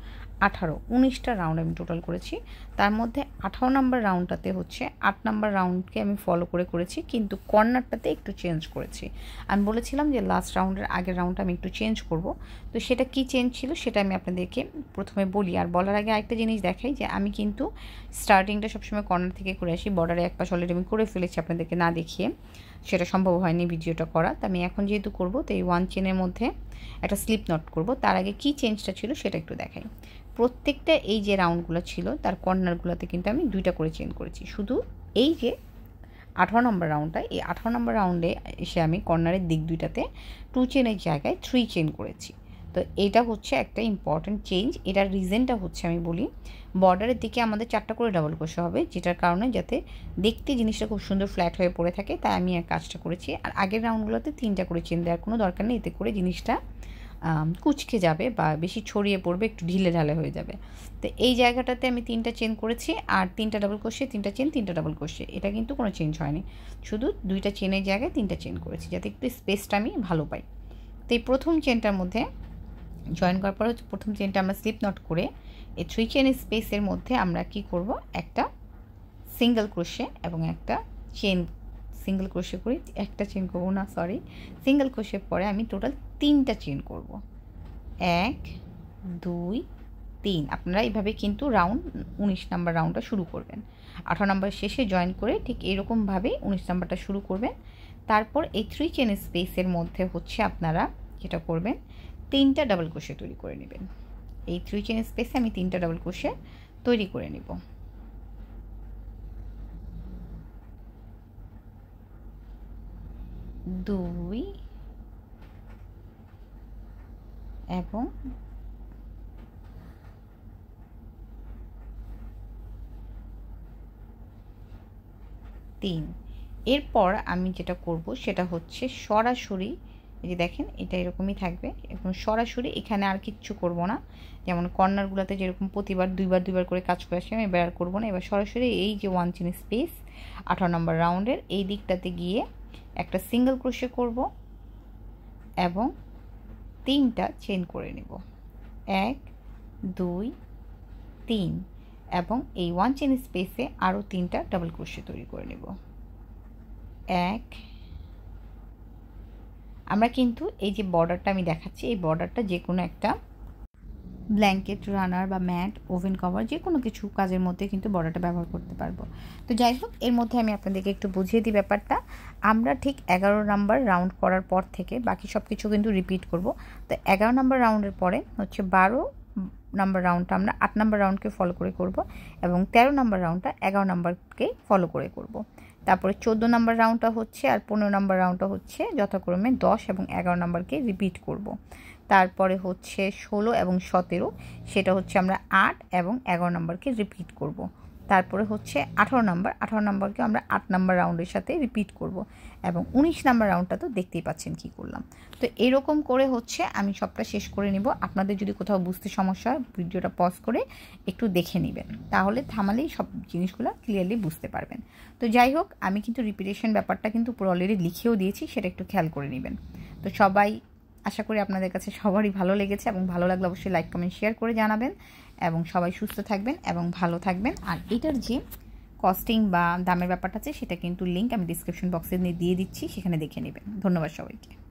আঠারো উনিশটা রাউন্ড আমি টোটাল করেছি তার মধ্যে আঠারো নাম্বার রাউন্ডটাতে হচ্ছে আট নাম্বার রাউন্ডকে আমি ফলো করে করেছি কিন্তু কর্নারটাতে একটু চেঞ্জ করেছি আমি বলেছিলাম যে লাস্ট রাউন্ডের আগের রাউন্ডটা আমি একটু চেঞ্জ করব তো সেটা কি চেঞ্জ ছিল সেটা আমি আপনাদেরকে প্রথমে বলি আর বলার আগে আরেকটা জিনিস দেখাই যে আমি কিন্তু স্টার্টিংটা সবসময় কর্নার থেকে করে আসি বর্ডারে এক পাশ অলরেডি আমি করে ফেলেছি আপনাদেরকে না দেখিয়ে সেটা সম্ভব হয়নি ভিডিওটা করা তো আমি এখন যেহেতু করব তো এই ওয়ান চেনের মধ্যে একটা স্লিপ নট করব তার আগে কি চেঞ্জটা ছিল সেটা একটু দেখাই প্রত্যেকটা এই যে রাউন্ডগুলো ছিল তার কর্নারগুলোতে কিন্তু আমি দুইটা করে চেন করেছি শুধু এই যে আঠারো নম্বর রাউন্ডটা এই আঠারো নম্বর রাউন্ডে এসে আমি কর্নারের দিক দুইটাতে টু চেনের জায়গায় থ্রি চেন করেছি তো এটা হচ্ছে একটা ইম্পর্ট্যান্ট চেঞ্জ এটার রিজনটা হচ্ছে আমি বলি বর্ডারের দিকে আমাদের চারটা করে ডাবল কষা হবে যেটার কারণে যাতে দেখতে জিনিসটা খুব সুন্দর ফ্ল্যাট হয়ে পড়ে থাকে তাই আমি এক কাজটা করেছি আর আগের রাউন্ডগুলোতে তিনটা করে চেন দেওয়ার কোনো দরকার নেই এতে করে জিনিসটা কুচকে যাবে বা বেশি ছড়িয়ে পড়বে একটু ঢিলে ঢালে হয়ে যাবে তো এই জায়গাটাতে আমি তিনটা চেন করেছি আর তিনটা ডাবল কোষে তিনটা চেন তিনটা ডাবল কোষে এটা কিন্তু কোনো চেঞ্জ হয়নি শুধু দুইটা চেনের জায়গায় তিনটা চেন করেছি যাতে একটু স্পেসটা আমি ভালো পাই তো এই প্রথম চেনটার মধ্যে জয়েন করার পর হচ্ছে প্রথম চেনটা আমরা স্লিপ নট করে এই থ্রি চেন স্পেসের মধ্যে আমরা কি করব একটা সিঙ্গেল ক্রোশে এবং একটা চেন সিঙ্গেল ক্রোশে করি একটা চেন করবো না সরি সিঙ্গেল ক্রোশের পরে আমি টোটাল তিনটা চেন করব এক দুই তিন আপনারা এভাবে কিন্তু রাউন্ড উনিশ নাম্বার রাউন্ডটা শুরু করবেন আঠারো নাম্বার শেষে জয়েন করে ঠিক এরকমভাবে উনিশ নাম্বারটা শুরু করবেন তারপর এই থ্রি চেন স্পেসের মধ্যে হচ্ছে আপনারা যেটা করবেন তিনটা ডাবল কোশে তৈরি করে নেবেন এই থ্রি চেন স্পেসে আমি তিনটা ডাবল কোষে তৈরি করে নেব দুই এবং তিন এরপর আমি যেটা করব সেটা হচ্ছে সরাসরি এই যে দেখেন এটা এরকমই থাকবে এবং সরাসরি এখানে আর কিচ্ছু করব না যেমন কর্নারগুলোতে যেরকম প্রতিবার দুইবার দুইবার করে কাজ করে আসলাম এবার আর করবো না এবার সরাসরি এই যে ওয়ান চিন স্পেস আঠারো নম্বর রাউন্ডের এই দিকটাতে গিয়ে একটা সিঙ্গেল ক্রোশে করব এবং তিনটা চেন করে নেব এক দুই তিন এবং এই ওয়ান চেন স্পেসে আরও তিনটা ডাবল ক্রোশে তৈরি করে নেব এক আমরা কিন্তু এই যে বর্ডারটা আমি দেখাচ্ছি এই বর্ডারটা যে কোনো একটা ব্ল্যাঙ্কেট রানার বা ম্যাট ওভেন কভার যে কোনো কিছু কাজের মধ্যে কিন্তু বড়াটা ব্যবহার করতে পারবো তো যাই হোক এর মধ্যে আমি আপনাদেরকে একটু বুঝিয়ে দিই ব্যাপারটা আমরা ঠিক এগারো নাম্বার রাউন্ড করার পর থেকে বাকি সব কিছু কিন্তু রিপিট করব তো এগারো নাম্বার রাউন্ডের পরে হচ্ছে বারো নাম্বার রাউন্ডটা আমরা আট নাম্বার রাউন্ডকে ফলো করে করব এবং ১৩ নাম্বার রাউন্ডটা এগারো নাম্বারকে ফলো করে করব। তারপরে ১৪ নাম্বার রাউন্ডটা হচ্ছে আর পনেরো নাম্বার রাউন্ডটা হচ্ছে যথাক্রমে দশ এবং এগারো নাম্বারকে রিপিট করব। তারপরে হচ্ছে ষোলো এবং সতেরো সেটা হচ্ছে আমরা আট এবং এগারো নম্বরকে রিপিট করব। তারপরে হচ্ছে আঠারো নম্বর আঠারো নম্বরকে আমরা আট নম্বর রাউন্ডের সাথে রিপিট করব। এবং উনিশ নম্বর রাউন্ডটা তো দেখতেই পাচ্ছেন কি করলাম তো এরকম করে হচ্ছে আমি সবটা শেষ করে নিব আপনাদের যদি কোথাও বুঝতে সমস্যা হয় ভিডিওটা পজ করে একটু দেখে নেবেন তাহলে থামালেই সব জিনিসগুলো ক্লিয়ারলি বুঝতে পারবেন তো যাই হোক আমি কিন্তু রিপিটেশন ব্যাপারটা কিন্তু পুরো অলরেডি লিখেও দিয়েছি সেটা একটু খেয়াল করে নেবেন তো সবাই আশা করি আপনাদের কাছে সবারই ভালো লেগেছে এবং ভালো লাগলে অবশ্যই লাইক কমেন্ট শেয়ার করে জানাবেন এবং সবাই সুস্থ থাকবেন এবং ভালো থাকবেন আর এটার যে কস্টিং বা দামের ব্যাপারটা আছে সেটা কিন্তু লিঙ্ক আমি ডিসক্রিপশন বক্সে দিয়ে দিচ্ছি সেখানে দেখে নেবেন ধন্যবাদ সবাইকে